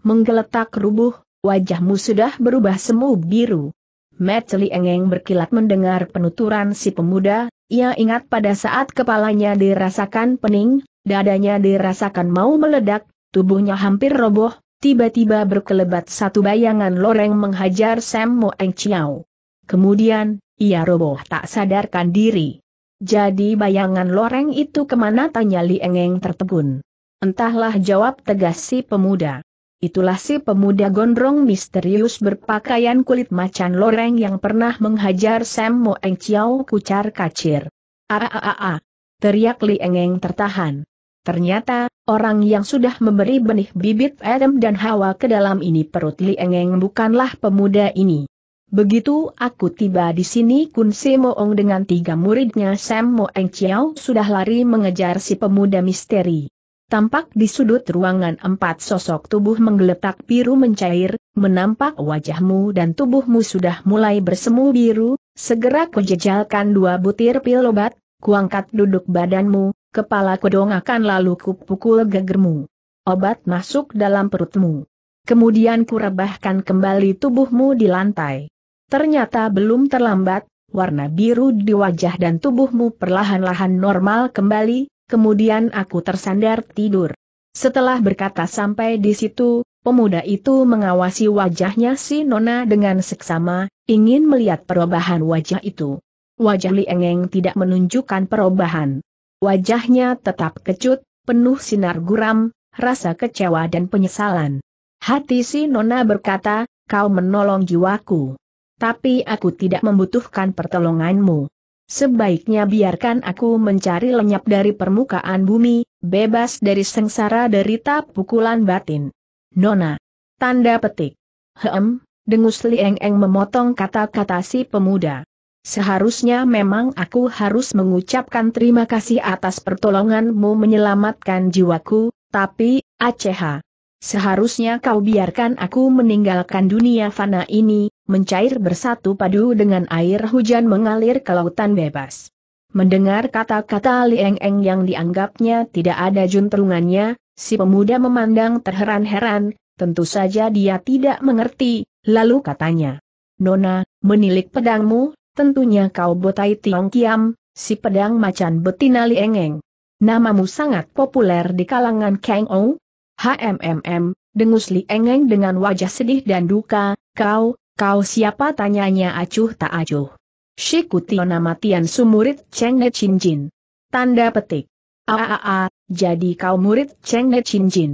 menggeletak rubuh, wajahmu sudah berubah semu biru. Metli Engeng berkilat mendengar penuturan si pemuda, ia ingat pada saat kepalanya dirasakan pening, dadanya dirasakan mau meledak, tubuhnya hampir roboh, tiba-tiba berkelebat satu bayangan loreng menghajar Sam Mo Eng Chiao. Kemudian, ia roboh tak sadarkan diri. Jadi bayangan loreng itu kemana tanya Li Engeng tertegun. Entahlah jawab tegas si pemuda. Itulah si pemuda gondrong misterius berpakaian kulit macan loreng yang pernah menghajar Sam Mo Eng Chiao kucar kacir. Aaaa! Ah, ah, ah, Teriak Li Eng Eng tertahan. Ternyata, orang yang sudah memberi benih bibit Adam dan Hawa ke dalam ini perut Li Eng Eng bukanlah pemuda ini. Begitu aku tiba di sini Kun Si Moong dengan tiga muridnya Sam Mo Eng Chiao sudah lari mengejar si pemuda misteri. Tampak di sudut ruangan empat sosok tubuh menggeletak biru mencair, menampak wajahmu dan tubuhmu sudah mulai bersemu biru, segera kujejalkan dua butir pil obat, kuangkat duduk badanmu, kepala kudongakan lalu kupukul gegermu. Obat masuk dalam perutmu. Kemudian kurebahkan kembali tubuhmu di lantai. Ternyata belum terlambat, warna biru di wajah dan tubuhmu perlahan-lahan normal kembali, kemudian aku tersandar tidur. Setelah berkata sampai di situ, pemuda itu mengawasi wajahnya si Nona dengan seksama, ingin melihat perubahan wajah itu. Wajah Li Engeng tidak menunjukkan perubahan. Wajahnya tetap kecut, penuh sinar guram, rasa kecewa dan penyesalan. Hati si Nona berkata, kau menolong jiwaku. Tapi aku tidak membutuhkan pertolonganmu. Sebaiknya biarkan aku mencari lenyap dari permukaan bumi, bebas dari sengsara derita pukulan batin. Nona. Tanda petik. Hem, dengus Lieng Eng memotong kata-kata si pemuda. Seharusnya memang aku harus mengucapkan terima kasih atas pertolonganmu menyelamatkan jiwaku, tapi, Aceh, Seharusnya kau biarkan aku meninggalkan dunia fana ini, mencair bersatu padu dengan air hujan mengalir ke lautan bebas. Mendengar kata-kata Lieng Eng yang dianggapnya tidak ada juntrungannya, si pemuda memandang terheran-heran, tentu saja dia tidak mengerti, lalu katanya. Nona, menilik pedangmu, tentunya kau botai Tiong Kiam, si pedang macan betina Lieng-eng. Namamu sangat populer di kalangan Kang Ong, HMMM, dengus Li Engeng dengan wajah sedih dan duka, kau, kau siapa tanyanya acuh tak acuh. Shikutio nama Tian Sumurit Cheng Ne Chin Jin. Tanda petik. Aaa, jadi kau murid Cheng Ne Chin Jin.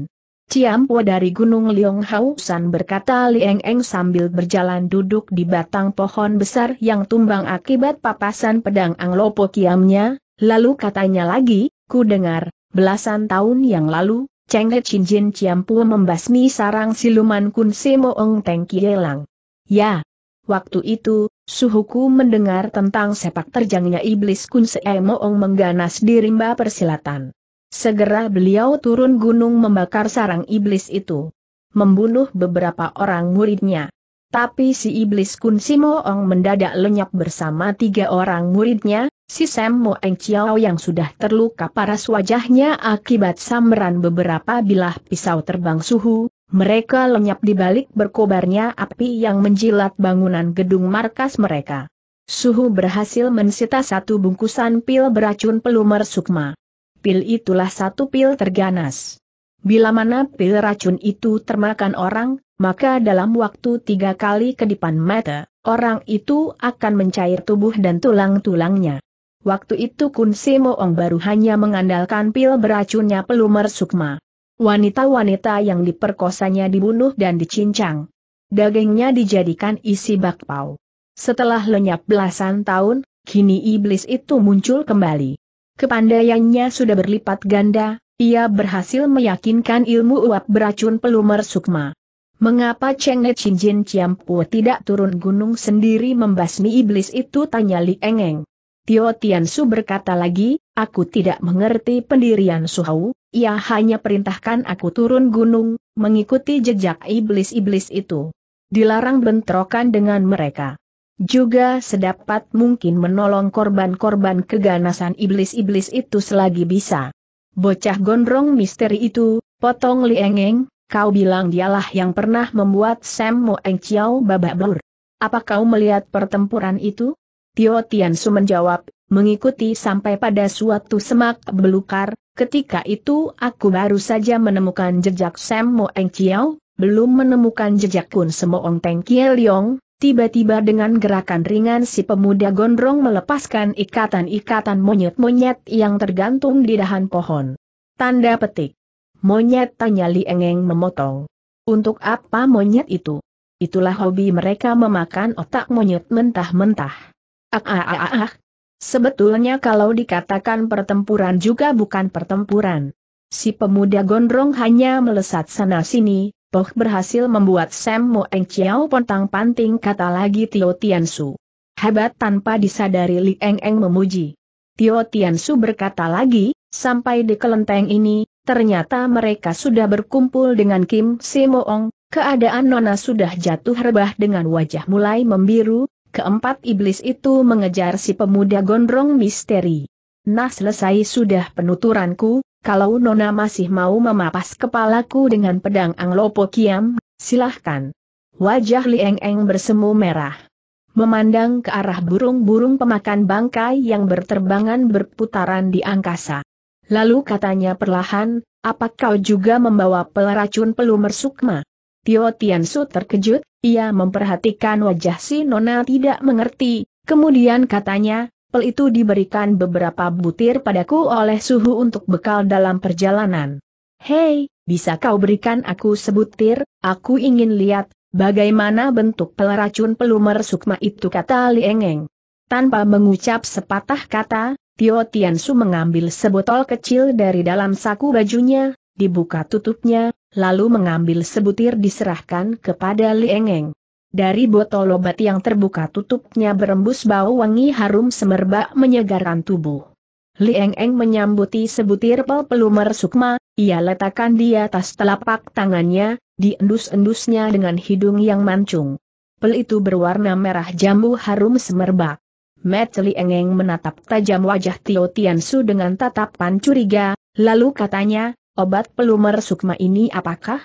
Ciampo dari Gunung Liong Hausan berkata Li Eng sambil berjalan duduk di batang pohon besar yang tumbang akibat papasan pedang Anglopo Kiamnya, lalu katanya lagi, ku dengar, belasan tahun yang lalu, Cheng He Chin Jin Ciampu membasmi sarang siluman Kun Semo Ong Teng Kielang. Ya, waktu itu, suhuku mendengar tentang sepak terjangnya iblis Kun Semo Ong mengganas di rimba persilatan. Segera beliau turun gunung membakar sarang iblis itu. Membunuh beberapa orang muridnya. Tapi si iblis Kun Simo Ong mendadak lenyap bersama tiga orang muridnya, Si Sam Mo Eng Chiao yang sudah terluka paras wajahnya akibat sameran beberapa bilah pisau terbang suhu, mereka lenyap di balik berkobarnya api yang menjilat bangunan gedung markas mereka. Suhu berhasil mensita satu bungkusan pil beracun pelumer sukma. Pil itulah satu pil terganas. Bila mana pil racun itu termakan orang, maka dalam waktu tiga kali kedipan mata, orang itu akan mencair tubuh dan tulang-tulangnya. Waktu itu Kun Simoong baru hanya mengandalkan pil beracunnya pelumer sukma. Wanita-wanita yang diperkosanya dibunuh dan dicincang. Dagingnya dijadikan isi bakpao. Setelah lenyap belasan tahun, kini iblis itu muncul kembali. Kepandaiannya sudah berlipat ganda, ia berhasil meyakinkan ilmu uap beracun pelumer sukma. Mengapa Cheng Ne Chin Jin Pu tidak turun gunung sendiri membasmi iblis itu tanya Li Engeng. Tio Tian Su berkata lagi, aku tidak mengerti pendirian Suhau, ia hanya perintahkan aku turun gunung, mengikuti jejak iblis-iblis itu. Dilarang bentrokan dengan mereka. Juga sedapat mungkin menolong korban-korban keganasan iblis-iblis itu selagi bisa. Bocah gondrong misteri itu, potong liengeng, kau bilang dialah yang pernah membuat Sam Moeng Chiao babak belur. Apa kau melihat pertempuran itu? Tio Tiansu menjawab, mengikuti sampai pada suatu semak belukar, ketika itu aku baru saja menemukan jejak Sam Mo Eng Chiao, belum menemukan jejak Kun Semoong Teng Kie Leong, tiba-tiba dengan gerakan ringan si pemuda gondrong melepaskan ikatan-ikatan monyet-monyet yang tergantung di dahan pohon. Tanda petik. Monyet tanya Li Engeng memotong. Untuk apa monyet itu? Itulah hobi mereka memakan otak monyet mentah-mentah. Ah, ah, ah, Sebetulnya kalau dikatakan pertempuran juga bukan pertempuran. Si pemuda gondrong hanya melesat sana-sini, Poh berhasil membuat Sam Mo Eng Chiao pontang-panting kata lagi Tio Tian Su. Hebat tanpa disadari Li Eng Eng memuji. Tio Tian Su berkata lagi, sampai di kelenteng ini, ternyata mereka sudah berkumpul dengan Kim Simoong, keadaan Nona sudah jatuh rebah dengan wajah mulai membiru, keempat iblis itu mengejar si pemuda gondrong misteri. Nah selesai sudah penuturanku, kalau Nona masih mau memapas kepalaku dengan pedang Anglopo Kiam, silahkan. Wajah Lieng Eng bersemu merah. Memandang ke arah burung-burung pemakan bangkai yang berterbangan berputaran di angkasa. Lalu katanya perlahan, apakah kau juga membawa pelaracun pelumer sukma? Tio Su terkejut, ia memperhatikan wajah si Nona tidak mengerti, kemudian katanya, pel itu diberikan beberapa butir padaku oleh suhu untuk bekal dalam perjalanan. Hei, bisa kau berikan aku sebutir, aku ingin lihat, bagaimana bentuk pel racun pelumer sukma itu kata Liengeng. Tanpa mengucap sepatah kata, Tio Su mengambil sebotol kecil dari dalam saku bajunya, dibuka tutupnya, lalu mengambil sebutir diserahkan kepada Liengeng. Dari botol obat yang terbuka tutupnya berembus bau wangi harum semerbak menyegarkan tubuh. Liengeng Eng menyambuti sebutir pel pelumer sukma, ia letakkan di atas telapak tangannya, diendus-endusnya dengan hidung yang mancung. Pel itu berwarna merah jambu harum semerbak. Matt Liengeng Eng menatap tajam wajah Tio Tiansu dengan tatapan curiga, lalu katanya, Obat pelumer sukma ini apakah?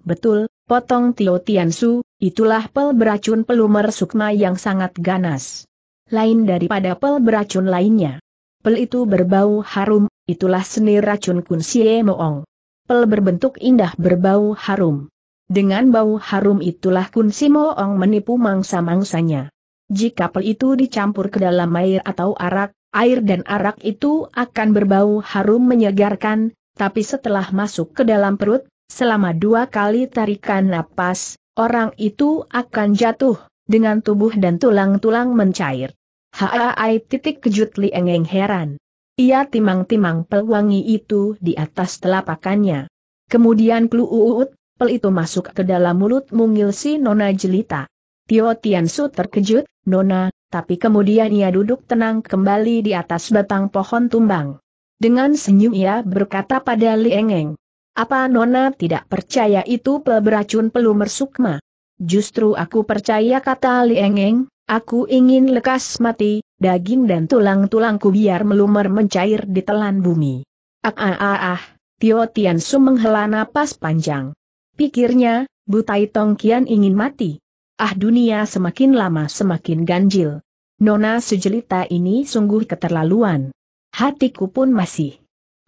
Betul, potong Tio Tiansu, itulah pel beracun pelumer sukma yang sangat ganas. Lain daripada pel beracun lainnya. Pel itu berbau harum, itulah seni racun Sie moong. Pel berbentuk indah berbau harum. Dengan bau harum itulah Si moong menipu mangsa-mangsanya. Jika pel itu dicampur ke dalam air atau arak, air dan arak itu akan berbau harum menyegarkan, tapi setelah masuk ke dalam perut, selama dua kali tarikan napas, orang itu akan jatuh, dengan tubuh dan tulang-tulang mencair. Haai titik kejut Li Engeng heran. Ia timang-timang pelwangi itu di atas telapakannya. Kemudian kluuut, pel itu masuk ke dalam mulut mungil si Nona Jelita. Tio Tiansu terkejut, Nona, tapi kemudian ia duduk tenang kembali di atas batang pohon tumbang. Dengan senyum ia berkata pada Liengeng. Apa Nona tidak percaya itu pel beracun pelumer sukma? Justru aku percaya kata Liengeng, aku ingin lekas mati, daging dan tulang-tulangku biar melumer mencair di telan bumi. Ah ah ah ah, Tio Su menghela napas panjang. Pikirnya, Butai Kian ingin mati. Ah dunia semakin lama semakin ganjil. Nona sejelita ini sungguh keterlaluan. Hatiku pun masih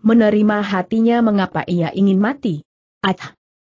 menerima hatinya mengapa ia ingin mati. Ah!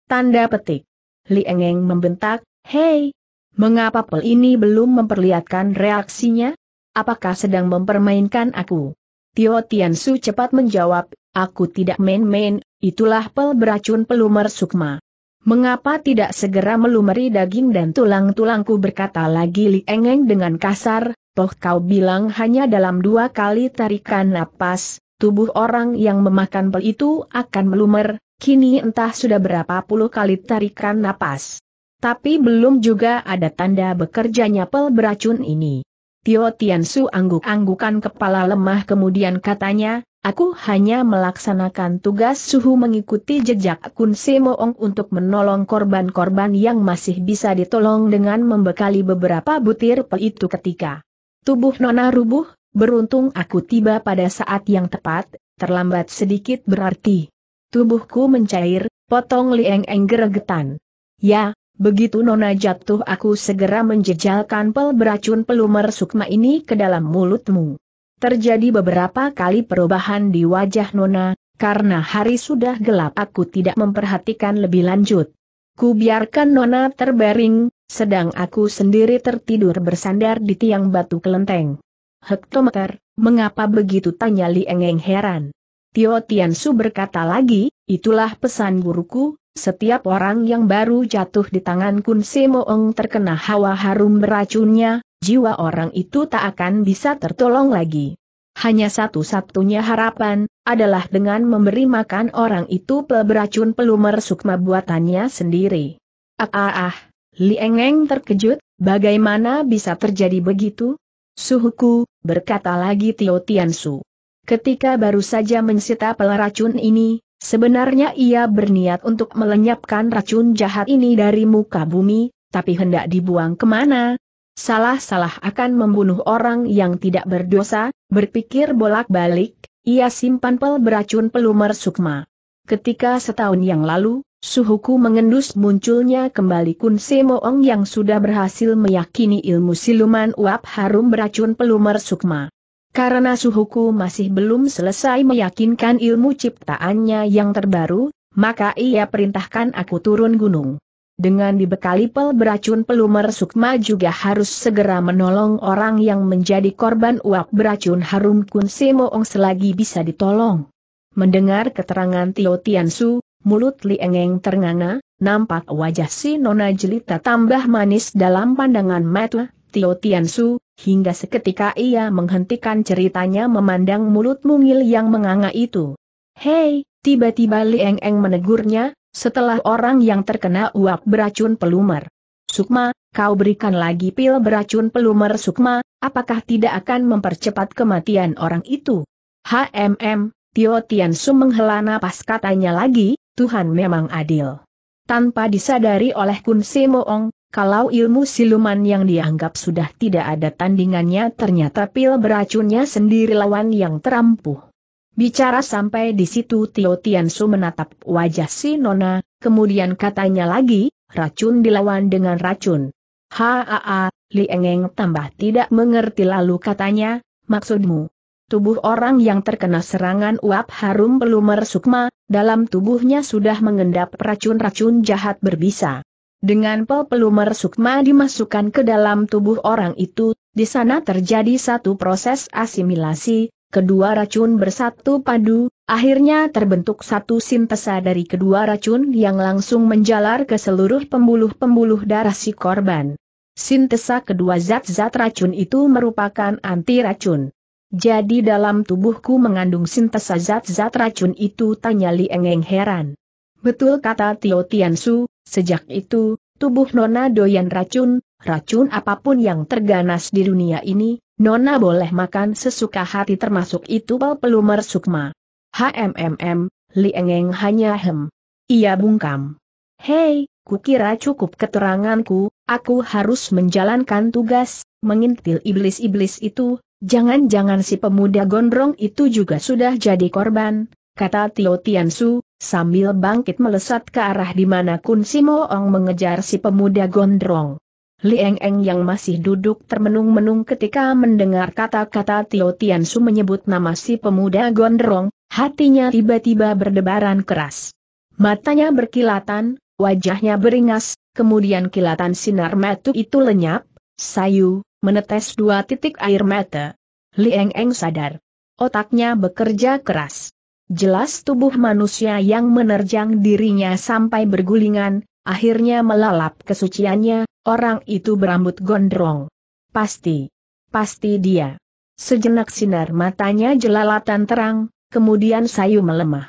Tanda petik. Li Engeng membentak, Hei! Mengapa pel ini belum memperlihatkan reaksinya? Apakah sedang mempermainkan aku? Tio Tian Su cepat menjawab, aku tidak main-main, itulah pel beracun pelumer sukma. Mengapa tidak segera melumeri daging dan tulang-tulangku berkata lagi Li Engeng dengan kasar, Toh kau bilang hanya dalam dua kali tarikan napas, tubuh orang yang memakan pel itu akan melumer, kini entah sudah berapa puluh kali tarikan napas. Tapi belum juga ada tanda bekerjanya pel beracun ini. Tio Tiansu angguk-anggukan kepala lemah kemudian katanya, aku hanya melaksanakan tugas suhu mengikuti jejak Kun Semoong untuk menolong korban-korban yang masih bisa ditolong dengan membekali beberapa butir pel itu ketika Tubuh Nona rubuh, beruntung aku tiba pada saat yang tepat, terlambat sedikit berarti. Tubuhku mencair, potong Lieng Eng geregetan. Ya, begitu Nona jatuh aku segera menjejalkan pel beracun pelumer sukma ini ke dalam mulutmu. Terjadi beberapa kali perubahan di wajah Nona, karena hari sudah gelap aku tidak memperhatikan lebih lanjut. Ku biarkan Nona terbaring, sedang aku sendiri tertidur bersandar di tiang batu kelenteng. Hektometer, mengapa begitu tanya Li Engeng heran. Tio Tiansu berkata lagi, itulah pesan guruku, setiap orang yang baru jatuh di tangan Kun Semoong terkena hawa harum beracunnya, jiwa orang itu tak akan bisa tertolong lagi. Hanya satu-satunya harapan, adalah dengan memberi makan orang itu peberacun pelumer sukma buatannya sendiri. Ah ah ah, Liengeng terkejut, bagaimana bisa terjadi begitu? Suhuku, berkata lagi Tio Tiansu. Ketika baru saja mensita pelaracun ini, sebenarnya ia berniat untuk melenyapkan racun jahat ini dari muka bumi, tapi hendak dibuang kemana, salah-salah akan membunuh orang yang tidak berdosa, berpikir bolak-balik, ia simpan pel beracun pelumer sukma. Ketika setahun yang lalu, suhuku mengendus munculnya kembali Kun Semoong yang sudah berhasil meyakini ilmu siluman uap harum beracun pelumer sukma. Karena suhuku masih belum selesai meyakinkan ilmu ciptaannya yang terbaru, maka ia perintahkan aku turun gunung. Dengan dibekali pel beracun pelumer sukma juga harus segera menolong orang yang menjadi korban uap beracun harum kun semoong selagi bisa ditolong. Mendengar keterangan Tio Tiansu, mulut Liengeng Engeng ternganga, nampak wajah si Nona Jelita tambah manis dalam pandangan mata Tio Tiansu, hingga seketika ia menghentikan ceritanya memandang mulut mungil yang menganga itu. Hei, tiba-tiba Liengeng menegurnya, setelah orang yang terkena uap beracun pelumer. Sukma, kau berikan lagi pil beracun pelumer Sukma, apakah tidak akan mempercepat kematian orang itu? HMM, Tio Tiansu menghela napas katanya lagi, Tuhan memang adil. Tanpa disadari oleh Kun Se Moong, kalau ilmu siluman yang dianggap sudah tidak ada tandingannya ternyata pil beracunnya sendiri lawan yang terampuh. Bicara sampai di situ Tio Tiansu menatap wajah si Nona, kemudian katanya lagi, racun dilawan dengan racun. Haa, Li Engeng tambah tidak mengerti lalu katanya, maksudmu? Tubuh orang yang terkena serangan uap harum pelumer sukma, dalam tubuhnya sudah mengendap racun-racun jahat berbisa. Dengan pel pelumer sukma dimasukkan ke dalam tubuh orang itu, di sana terjadi satu proses asimilasi, kedua racun bersatu padu, akhirnya terbentuk satu sintesa dari kedua racun yang langsung menjalar ke seluruh pembuluh-pembuluh darah si korban. Sintesa kedua zat-zat racun itu merupakan anti racun. Jadi dalam tubuhku mengandung sintesa zat-zat racun itu tanya Li Engeng heran. Betul kata Tio Tiansu, sejak itu, tubuh Nona doyan racun, racun apapun yang terganas di dunia ini, Nona boleh makan sesuka hati termasuk itu pel pelumer sukma. HMMM, Li Engeng hanya hem. Ia bungkam. Hei, kukira cukup keteranganku, aku harus menjalankan tugas, mengintil iblis-iblis itu, jangan-jangan si pemuda gondrong itu juga sudah jadi korban, kata Tio Tiansu, sambil bangkit melesat ke arah di mana Kun Ong mengejar si pemuda gondrong. Lieng Eng yang masih duduk termenung-menung ketika mendengar kata-kata Tio Tian Su menyebut nama si pemuda gondrong, hatinya tiba-tiba berdebaran keras. Matanya berkilatan, wajahnya beringas, kemudian kilatan sinar metu itu lenyap, sayu, menetes dua titik air mata. Lieng Eng sadar. Otaknya bekerja keras. Jelas tubuh manusia yang menerjang dirinya sampai bergulingan, akhirnya melalap kesuciannya, Orang itu berambut gondrong. Pasti. Pasti dia. Sejenak sinar matanya jelalatan terang, kemudian sayu melemah.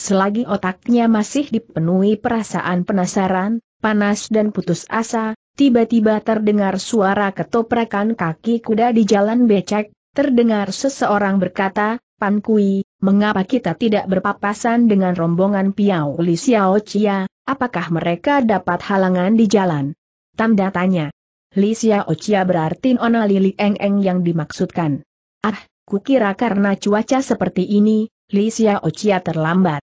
Selagi otaknya masih dipenuhi perasaan penasaran, panas dan putus asa, tiba-tiba terdengar suara ketoprakan kaki kuda di jalan becek, terdengar seseorang berkata, Pan Kui, mengapa kita tidak berpapasan dengan rombongan Piao Li Xiao Chia, apakah mereka dapat halangan di jalan? Tanda tanya. Li Ochia berarti Nona Lili Eng Eng yang dimaksudkan. Ah, kukira karena cuaca seperti ini, Li Ochia terlambat.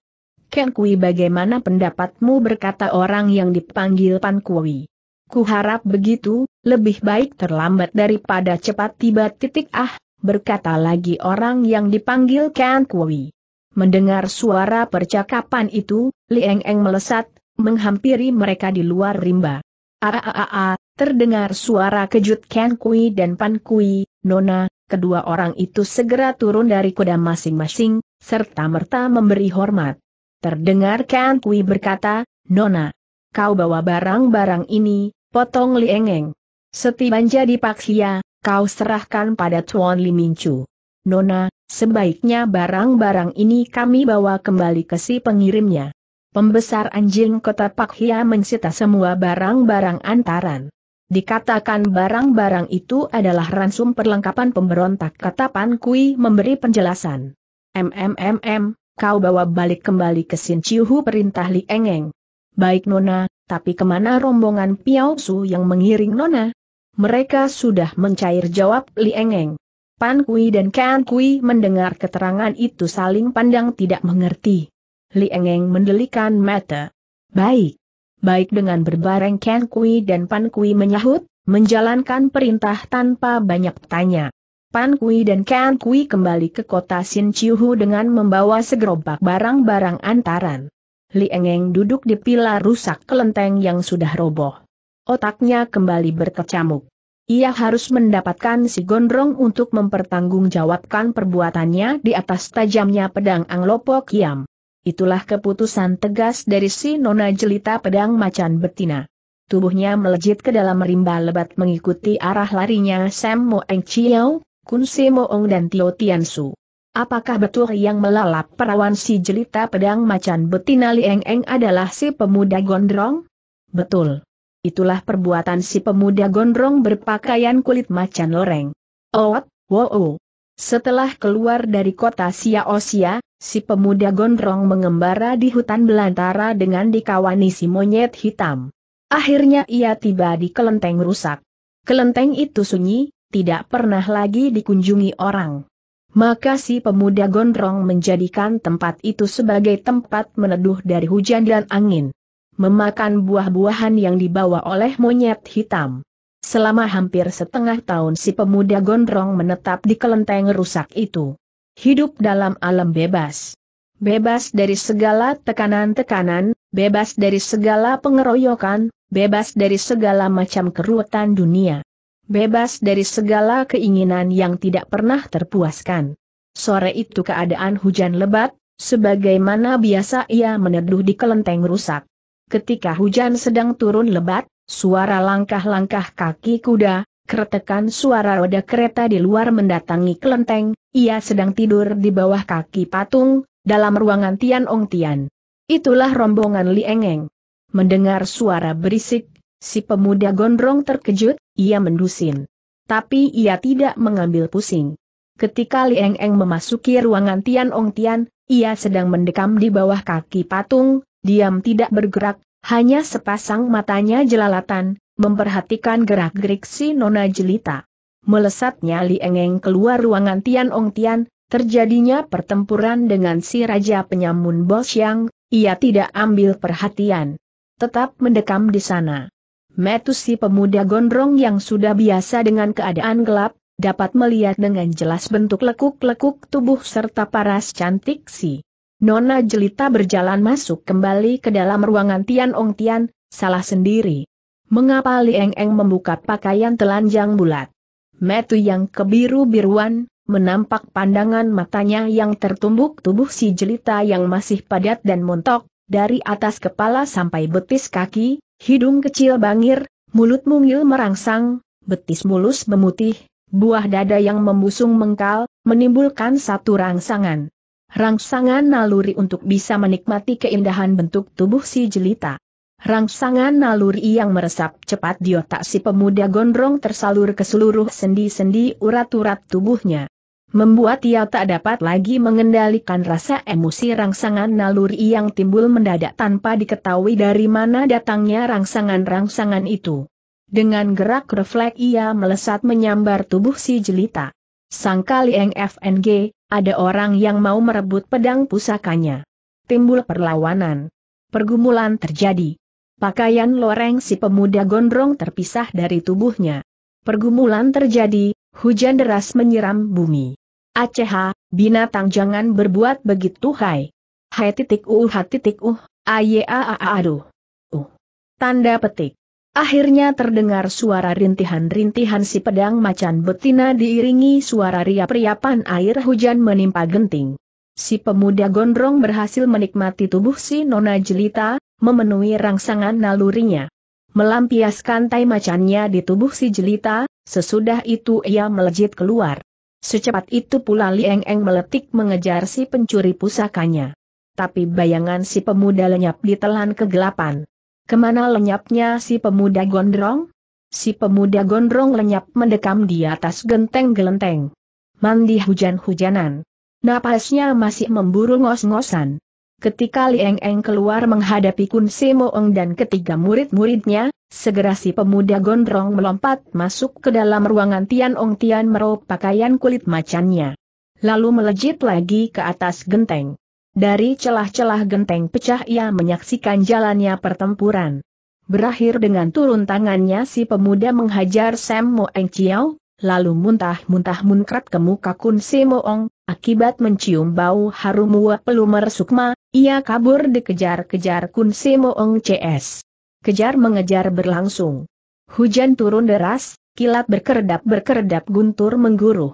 Ken Kui bagaimana pendapatmu berkata orang yang dipanggil Pan Kui. Kuharap begitu, lebih baik terlambat daripada cepat tiba titik ah, berkata lagi orang yang dipanggil Ken Kui. Mendengar suara percakapan itu, Li Eng Eng melesat, menghampiri mereka di luar rimba. Aaaa, terdengar suara kejut Ken Kui dan Pan Kui, Nona, kedua orang itu segera turun dari kuda masing-masing, serta merta memberi hormat. Terdengar Ken Kui berkata, Nona, kau bawa barang-barang ini, potong liengeng. Setibanya di Paksia, kau serahkan pada Tuan Li Minchu. Nona, sebaiknya barang-barang ini kami bawa kembali ke si pengirimnya pembesar anjing kota Hia mencita semua barang-barang antaran. Dikatakan barang-barang itu adalah ransum perlengkapan pemberontak kata Pan Kui memberi penjelasan. MMMM, kau bawa balik kembali ke Sin Chiu perintah Li Engeng. Baik Nona, tapi kemana rombongan Piao Su yang mengiring Nona? Mereka sudah mencair jawab Li Engeng. Pan Kui dan Kan Kui mendengar keterangan itu saling pandang tidak mengerti. Li Engeng mendelikan mata. Baik. Baik dengan berbareng Ken Kui dan Pan Kui menyahut, menjalankan perintah tanpa banyak tanya. Pan Kui dan Ken Kui kembali ke kota Sin Chiuhu dengan membawa segerobak barang-barang antaran. Li Engeng duduk di pilar rusak kelenteng yang sudah roboh. Otaknya kembali berkecamuk. Ia harus mendapatkan si Gondrong untuk mempertanggungjawabkan perbuatannya di atas tajamnya pedang Anglopo Kiam. Itulah keputusan tegas dari si Nona Jelita Pedang Macan Betina. Tubuhnya melejit ke dalam rimba lebat mengikuti arah larinya Sam Mo Eng Chiao, Kun Si Mo Ong dan Tio Tian Su. Apakah betul yang melalap perawan si Jelita Pedang Macan Betina Lieng Eng adalah si pemuda gondrong? Betul. Itulah perbuatan si pemuda gondrong berpakaian kulit macan loreng. Oh, wow, -oh. Setelah keluar dari kota Siaosia, si pemuda gondrong mengembara di hutan belantara dengan dikawani si monyet hitam. Akhirnya ia tiba di kelenteng rusak. Kelenteng itu sunyi, tidak pernah lagi dikunjungi orang. Maka si pemuda gondrong menjadikan tempat itu sebagai tempat meneduh dari hujan dan angin. Memakan buah-buahan yang dibawa oleh monyet hitam. Selama hampir setengah tahun si pemuda gondrong menetap di kelenteng rusak itu. Hidup dalam alam bebas. Bebas dari segala tekanan-tekanan, bebas dari segala pengeroyokan, bebas dari segala macam keruwetan dunia. Bebas dari segala keinginan yang tidak pernah terpuaskan. Sore itu keadaan hujan lebat, sebagaimana biasa ia meneduh di kelenteng rusak. Ketika hujan sedang turun lebat, Suara langkah-langkah kaki kuda, keretekan suara roda kereta di luar mendatangi kelenteng, ia sedang tidur di bawah kaki patung, dalam ruangan Tian Ong Tian. Itulah rombongan Li Engeng. Mendengar suara berisik, si pemuda gondrong terkejut, ia mendusin. Tapi ia tidak mengambil pusing. Ketika Li Eng, Eng memasuki ruangan Tian Ong Tian, ia sedang mendekam di bawah kaki patung, diam tidak bergerak, hanya sepasang matanya jelalatan, memperhatikan gerak-gerik si Nona Jelita. Melesatnya Li Engeng keluar ruangan Tian Ong Tian, terjadinya pertempuran dengan si Raja Penyamun Bos yang, ia tidak ambil perhatian. Tetap mendekam di sana. Metus si pemuda gondrong yang sudah biasa dengan keadaan gelap, dapat melihat dengan jelas bentuk lekuk-lekuk tubuh serta paras cantik si Nona Jelita berjalan masuk kembali ke dalam ruangan Tian Ong Tian, salah sendiri. Mengapa Lieng Eng membuka pakaian telanjang bulat? Metu yang kebiru-biruan, menampak pandangan matanya yang tertumbuk tubuh si jelita yang masih padat dan montok, dari atas kepala sampai betis kaki, hidung kecil bangir, mulut mungil merangsang, betis mulus memutih, buah dada yang membusung mengkal, menimbulkan satu rangsangan. Rangsangan naluri untuk bisa menikmati keindahan bentuk tubuh si jelita. Rangsangan naluri yang meresap cepat di otak si pemuda gondrong tersalur ke seluruh sendi-sendi urat-urat tubuhnya. Membuat ia tak dapat lagi mengendalikan rasa emosi rangsangan naluri yang timbul mendadak tanpa diketahui dari mana datangnya rangsangan-rangsangan itu. Dengan gerak refleks ia melesat menyambar tubuh si jelita. Sang Eng FNG, ada orang yang mau merebut pedang pusakanya. Timbul perlawanan. Pergumulan terjadi. Pakaian loreng si pemuda gondrong terpisah dari tubuhnya. Pergumulan terjadi, hujan deras menyiram bumi. Aceha, binatang jangan berbuat begitu hai. Hai titik uh titik uh, aye a a aduh. Uh. Tanda petik. Akhirnya terdengar suara rintihan-rintihan si pedang macan betina diiringi suara riap-riapan air hujan menimpa genting. Si pemuda gondrong berhasil menikmati tubuh si nona jelita, memenuhi rangsangan nalurinya. Melampiaskan tai macannya di tubuh si jelita, sesudah itu ia melejit keluar. Secepat itu pula Lieng Eng meletik mengejar si pencuri pusakanya. Tapi bayangan si pemuda lenyap ditelan kegelapan. Kemana lenyapnya si pemuda gondrong? Si pemuda gondrong lenyap mendekam di atas genteng-gelenteng. Mandi hujan-hujanan. Napasnya masih memburu ngos-ngosan. Ketika Lieng Eng keluar menghadapi Kun Simoeng dan ketiga murid-muridnya, segera si pemuda gondrong melompat masuk ke dalam ruangan Tian Ong Tian Mero pakaian kulit macannya. Lalu melejit lagi ke atas genteng. Dari celah-celah genteng pecah ia menyaksikan jalannya pertempuran. Berakhir dengan turun tangannya si pemuda menghajar Sam Moeng Chiao, lalu muntah-muntah munkrat ke muka Kun Si Moong, akibat mencium bau harum uap pelumer sukma, ia kabur dikejar-kejar Kun Si Moong CS. Kejar mengejar berlangsung. Hujan turun deras, kilat berkerdap-berkerdap guntur mengguruh.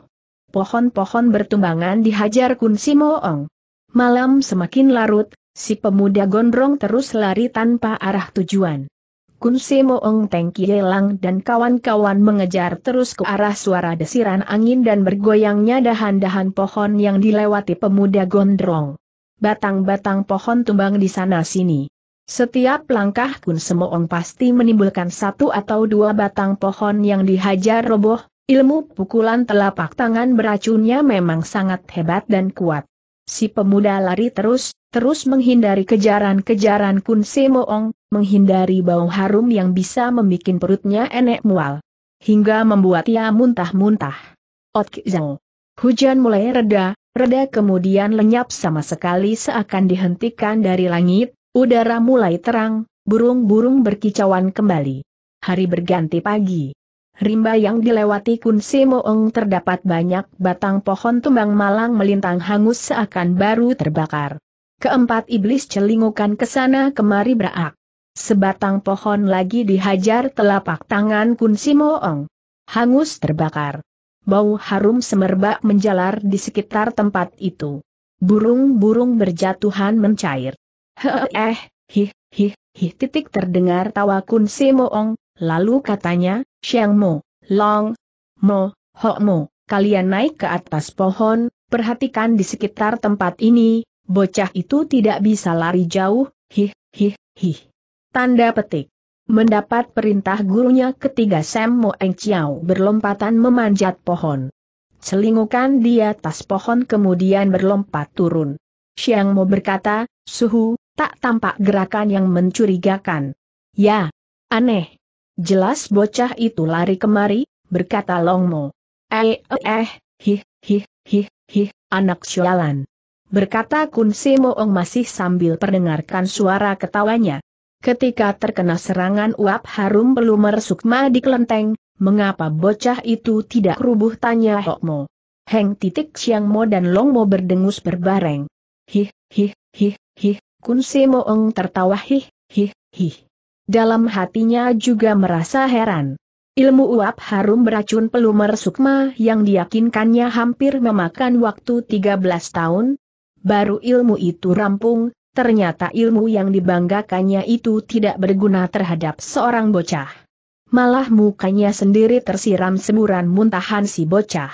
Pohon-pohon bertumbangan dihajar Kun Si Moong. Malam semakin larut, si pemuda gondrong terus lari tanpa arah tujuan. Kun Semo Ong Teng Kielang dan kawan-kawan mengejar terus ke arah suara desiran angin dan bergoyangnya dahan-dahan pohon yang dilewati pemuda gondrong. Batang-batang pohon tumbang di sana-sini. Setiap langkah Kun Semo Ong pasti menimbulkan satu atau dua batang pohon yang dihajar roboh, ilmu pukulan telapak tangan beracunnya memang sangat hebat dan kuat. Si pemuda lari terus, terus menghindari kejaran-kejaran Kun Se Moong, menghindari bau harum yang bisa membuat perutnya enek mual. Hingga membuat ia muntah-muntah. Ot Zhang. Hujan mulai reda, reda kemudian lenyap sama sekali seakan dihentikan dari langit, udara mulai terang, burung-burung berkicauan kembali. Hari berganti pagi rimba yang dilewati Kun Simoong terdapat banyak batang pohon tumbang malang melintang hangus seakan baru terbakar. Keempat iblis celingukan ke sana kemari berak. Sebatang pohon lagi dihajar telapak tangan Kun Simoong. Hangus terbakar. Bau harum semerbak menjalar di sekitar tempat itu. Burung-burung berjatuhan mencair. Heh, eh, hih, hih, hih titik terdengar tawa Kun Simoong, lalu katanya, Xiang Mo, Long Mo, Ho Mo, kalian naik ke atas pohon, perhatikan di sekitar tempat ini, bocah itu tidak bisa lari jauh, hih, hih, hih. Tanda petik. Mendapat perintah gurunya ketiga Sam Mo Eng Chiao berlompatan memanjat pohon. Selingukan di atas pohon kemudian berlompat turun. Xiang Mo berkata, suhu, tak tampak gerakan yang mencurigakan. Ya, aneh, Jelas bocah itu lari kemari, berkata Longmo. Eh, eh, eh, hih, hih, hih, hih, anak sialan. Berkata Kun Semoong masih sambil perdengarkan suara ketawanya. Ketika terkena serangan uap harum pelumer sukma di kelenteng, mengapa bocah itu tidak rubuh tanya Hokmo. Heng titik siang Mo dan Long Mo berdengus berbareng. Hih, hih, hih, hih, Kun Moong tertawa hih, hih, hih dalam hatinya juga merasa heran. Ilmu uap harum beracun pelumer sukma yang diyakinkannya hampir memakan waktu 13 tahun, baru ilmu itu rampung, ternyata ilmu yang dibanggakannya itu tidak berguna terhadap seorang bocah. Malah mukanya sendiri tersiram semburan muntahan si bocah.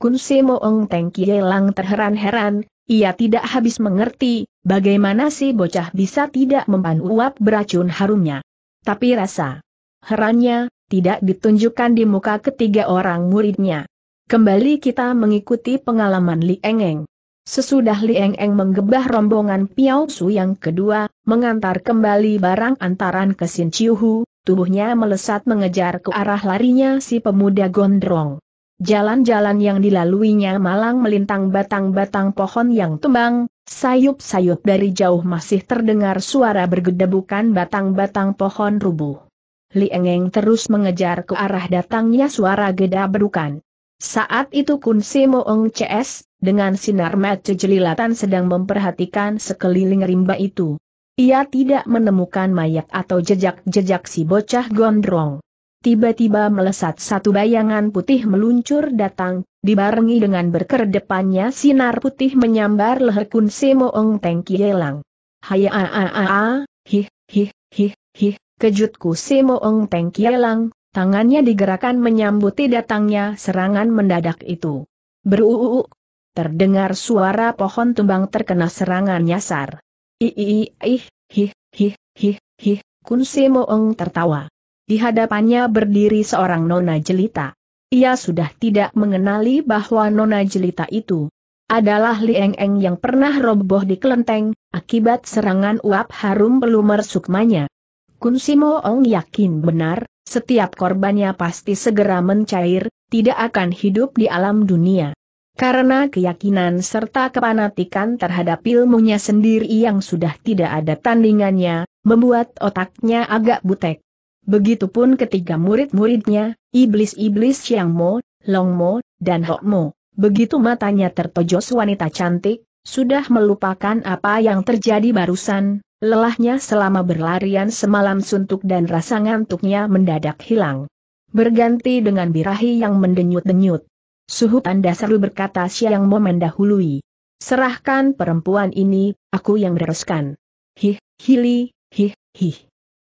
Kun Moong Teng Kielang terheran-heran, ia tidak habis mengerti, Bagaimana si bocah bisa tidak mempan uap beracun harumnya? Tapi rasa herannya, tidak ditunjukkan di muka ketiga orang muridnya. Kembali kita mengikuti pengalaman Li Engeng. Sesudah Li Engeng menggebah rombongan Piao Su yang kedua, mengantar kembali barang antaran ke Sin Chiu Hu, tubuhnya melesat mengejar ke arah larinya si pemuda gondrong. Jalan-jalan yang dilaluinya malang melintang batang-batang pohon yang tumbang. Sayup-sayup dari jauh masih terdengar suara bergedebukan batang-batang pohon rubuh. Liengeng terus mengejar ke arah datangnya suara geda berukan. Saat itu Kun Simo Ong CS, dengan sinar mata jelilatan sedang memperhatikan sekeliling rimba itu. Ia tidak menemukan mayat atau jejak-jejak si bocah gondrong tiba-tiba melesat satu bayangan putih meluncur datang, dibarengi dengan berkerdepannya sinar putih menyambar leher Kun Semo Ong Teng Kielang. Hai a a a a, hi hi hi hi, kejutku Semo Ong Teng Kielang, tangannya digerakkan menyambuti datangnya serangan mendadak itu. Beruuu, terdengar suara pohon tumbang terkena serangan nyasar. Ii, ih, hi hi hi hi, Kun Semo tertawa. Di hadapannya berdiri seorang nona jelita. Ia sudah tidak mengenali bahwa nona jelita itu adalah Lieng Eng yang pernah roboh di kelenteng, akibat serangan uap harum pelumer sukmanya. Kun Simo Ong yakin benar, setiap korbannya pasti segera mencair, tidak akan hidup di alam dunia. Karena keyakinan serta kepanatikan terhadap ilmunya sendiri yang sudah tidak ada tandingannya, membuat otaknya agak butek. Begitupun ketiga murid-muridnya, iblis-iblis Xiang Mo, Long Mo, dan Hok Mo. Begitu matanya tertojos wanita cantik, sudah melupakan apa yang terjadi barusan, lelahnya selama berlarian semalam suntuk dan rasa ngantuknya mendadak hilang. Berganti dengan birahi yang mendenyut-denyut. Suhu tanda seru berkata Xiang Mo mendahului. Serahkan perempuan ini, aku yang bereskan. Hih, hili, hih, hih.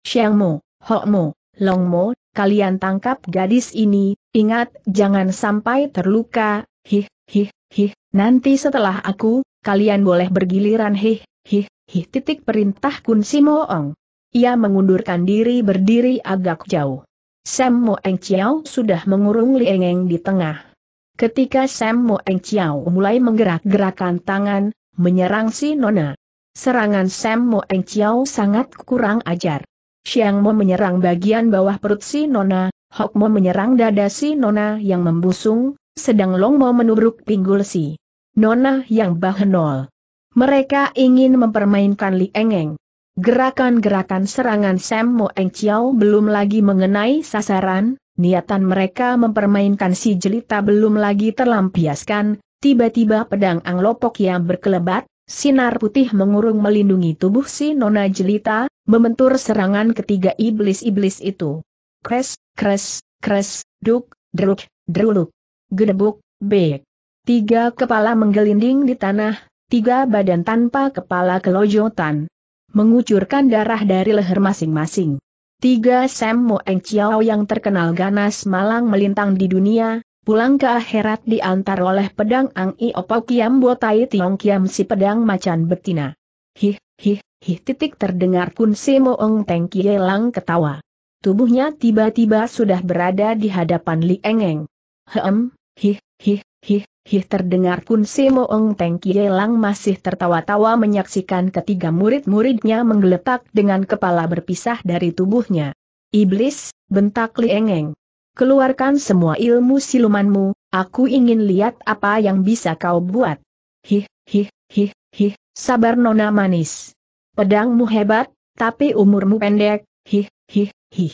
Xiang Mo, Hokmo, Longmo, kalian tangkap gadis ini, ingat jangan sampai terluka, hih, hih, hih, nanti setelah aku, kalian boleh bergiliran hih, hih, hih titik perintah Kun Simoong. Ia mengundurkan diri berdiri agak jauh. Sam Mo Chiao sudah mengurung Liengeng di tengah. Ketika Sam Mo Chiao mulai menggerak-gerakan tangan, menyerang si Nona. Serangan Sam Mo Chiao sangat kurang ajar. Xiang Mo menyerang bagian bawah perut si Nona, Hok Mo menyerang dada si Nona yang membusung, sedang Long Mo menubruk pinggul si Nona yang bahenol. Mereka ingin mempermainkan Li Engeng. Gerakan-gerakan serangan Sam Mo Eng Chiao belum lagi mengenai sasaran, niatan mereka mempermainkan si jelita belum lagi terlampiaskan, tiba-tiba pedang anglopok yang berkelebat, sinar putih mengurung melindungi tubuh si Nona jelita, Mementur serangan ketiga iblis-iblis itu. Kres, kres, kres, duk, druk, druluk. Gedebuk, bek. Tiga kepala menggelinding di tanah, tiga badan tanpa kepala kelojotan. Mengucurkan darah dari leher masing-masing. Tiga Sam Moeng Chiao yang terkenal ganas malang melintang di dunia, pulang ke akhirat diantar oleh pedang Ang I Kiam Botai Tiong Kiam si pedang macan betina. Hih, hih, Hih titik terdengar Kun Semo Ong Teng Kielang ketawa. Tubuhnya tiba-tiba sudah berada di hadapan Li Engeng. Hem, hih, hih, hih, hih terdengar Kun Semo Ong Teng Kielang masih tertawa-tawa menyaksikan ketiga murid-muridnya menggeletak dengan kepala berpisah dari tubuhnya. Iblis, bentak Li Engeng. Keluarkan semua ilmu silumanmu, aku ingin lihat apa yang bisa kau buat. Hih, hih, hih, hih, sabar nona manis. Pedangmu hebat, tapi umurmu pendek, hih, hih, hih.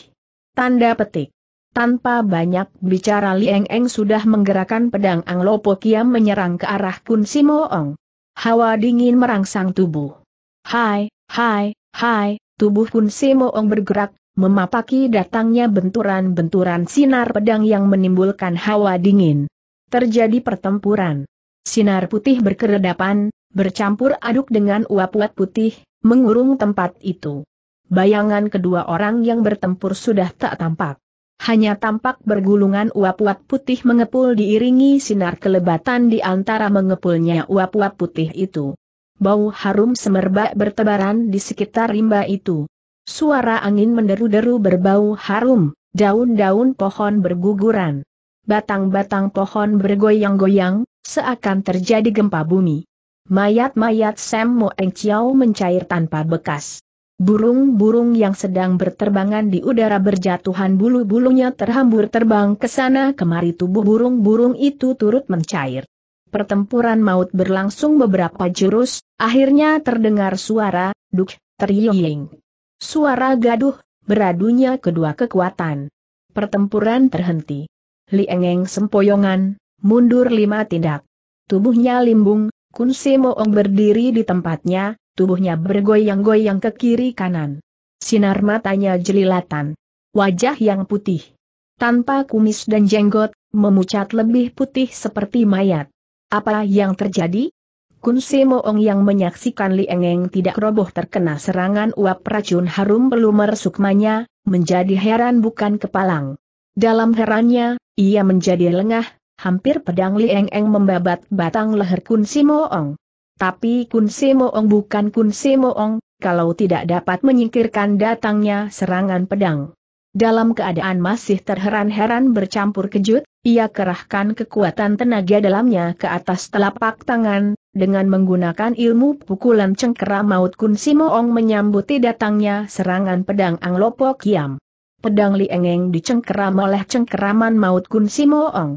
Tanda petik. Tanpa banyak bicara Lieng Eng sudah menggerakkan pedang Anglopo Kiam menyerang ke arah Kun Ong. Hawa dingin merangsang tubuh. Hai, hai, hai, tubuh Kun Ong bergerak, memapaki datangnya benturan-benturan sinar pedang yang menimbulkan hawa dingin. Terjadi pertempuran. Sinar putih berkeredapan, bercampur aduk dengan uap-uap putih, mengurung tempat itu. Bayangan kedua orang yang bertempur sudah tak tampak. Hanya tampak bergulungan uap-uap putih mengepul diiringi sinar kelebatan di antara mengepulnya uap-uap putih itu. Bau harum semerbak bertebaran di sekitar rimba itu. Suara angin menderu-deru berbau harum, daun-daun pohon berguguran. Batang-batang pohon bergoyang-goyang, seakan terjadi gempa bumi. Mayat-mayat Sam Moeng Chiao mencair tanpa bekas. Burung-burung yang sedang berterbangan di udara berjatuhan bulu-bulunya terhambur terbang ke sana kemari tubuh burung-burung itu turut mencair. Pertempuran maut berlangsung beberapa jurus, akhirnya terdengar suara, duk, teriing. Suara gaduh, beradunya kedua kekuatan. Pertempuran terhenti. Liengeng sempoyongan, mundur lima tindak. Tubuhnya limbung, Kun Moong berdiri di tempatnya, tubuhnya bergoyang-goyang ke kiri kanan. Sinar matanya jelilatan. Wajah yang putih. Tanpa kumis dan jenggot, memucat lebih putih seperti mayat. Apa yang terjadi? Kun Moong yang menyaksikan Li Engeng tidak roboh terkena serangan uap racun harum pelumer sukmanya, menjadi heran bukan kepalang. Dalam herannya, ia menjadi lengah, hampir pedang Lieng Eng membabat batang leher Kun Simoong. Tapi Kun Simoong bukan Kun Simoong, kalau tidak dapat menyingkirkan datangnya serangan pedang. Dalam keadaan masih terheran-heran bercampur kejut, ia kerahkan kekuatan tenaga dalamnya ke atas telapak tangan, dengan menggunakan ilmu pukulan cengkera maut Kun Simoong menyambuti datangnya serangan pedang Anglopo Kiam. Pedang Eng dicengkeram oleh cengkeraman maut Kun Simoong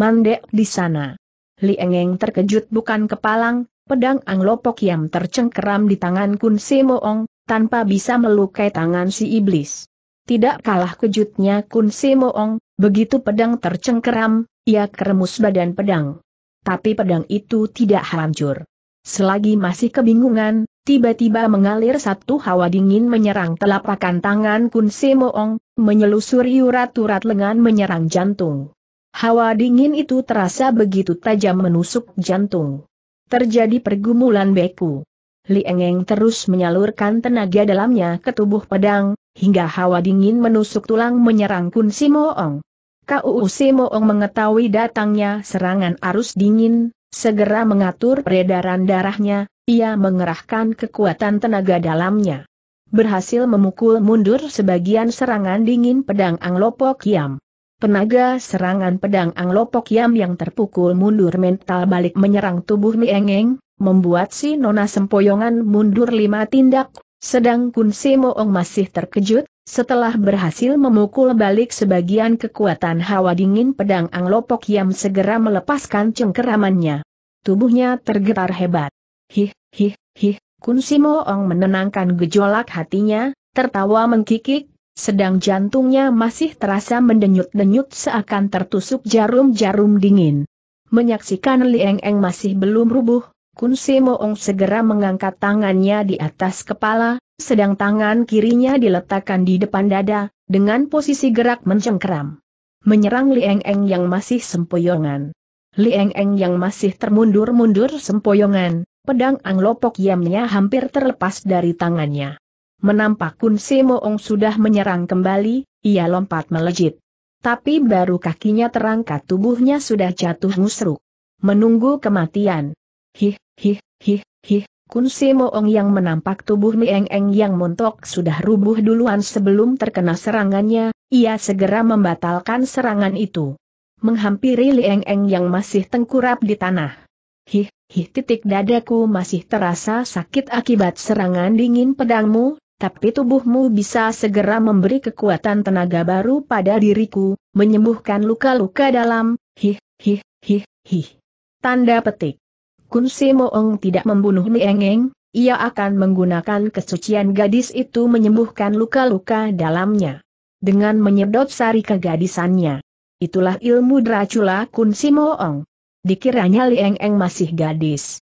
mandek di sana. Li Engeng terkejut bukan kepalang, pedang anglopok yang tercengkeram di tangan Kun Simoong, Moong, tanpa bisa melukai tangan si iblis. Tidak kalah kejutnya Kun Simoong, Moong, begitu pedang tercengkeram, ia keremus badan pedang. Tapi pedang itu tidak hancur. Selagi masih kebingungan, tiba-tiba mengalir satu hawa dingin menyerang telapakan tangan Kun Simoong, Moong, menyelusuri urat-urat lengan menyerang jantung. Hawa dingin itu terasa begitu tajam menusuk jantung. Terjadi pergumulan beku. Li Engeng terus menyalurkan tenaga dalamnya ke tubuh pedang, hingga hawa dingin menusuk tulang menyerang Kun Simoong. Kuu Simoong mengetahui datangnya serangan arus dingin, segera mengatur peredaran darahnya, ia mengerahkan kekuatan tenaga dalamnya. Berhasil memukul mundur sebagian serangan dingin pedang Anglopo Kiam. Tenaga serangan pedang Anglopok Yam yang terpukul mundur mental balik menyerang tubuh Miengeng, membuat si Nona Sempoyongan mundur lima tindak, sedang Kun Moong masih terkejut, setelah berhasil memukul balik sebagian kekuatan hawa dingin pedang Anglopok Yam segera melepaskan cengkeramannya. Tubuhnya tergetar hebat. Hih, hih, hih, Kun Moong menenangkan gejolak hatinya, tertawa mengkikik, sedang jantungnya masih terasa mendenyut-denyut seakan tertusuk jarum-jarum dingin. Menyaksikan Lieng Eng masih belum rubuh, Kun Simoong segera mengangkat tangannya di atas kepala, sedang tangan kirinya diletakkan di depan dada, dengan posisi gerak mencengkeram. Menyerang Lieng Eng yang masih sempoyongan. Lieng Eng yang masih termundur-mundur sempoyongan, pedang anglopok yamnya hampir terlepas dari tangannya. Menampak Kun sudah menyerang kembali, ia lompat melejit. Tapi baru kakinya terangkat tubuhnya sudah jatuh musruk. Menunggu kematian. Hih, hih, hih, hih, Kun Simoong yang menampak tubuh Nieng Eng yang montok sudah rubuh duluan sebelum terkena serangannya, ia segera membatalkan serangan itu. Menghampiri Lieng Eng yang masih tengkurap di tanah. Hih, hih titik dadaku masih terasa sakit akibat serangan dingin pedangmu, tapi tubuhmu bisa segera memberi kekuatan tenaga baru pada diriku, menyembuhkan luka-luka dalam, hih, hih, hih, hih. Tanda petik. Kun Moong tidak membunuh Niengeng, ia akan menggunakan kesucian gadis itu menyembuhkan luka-luka dalamnya. Dengan menyedot sari kegadisannya. Itulah ilmu Dracula Kun Moong. Dikiranya Liengeng masih gadis.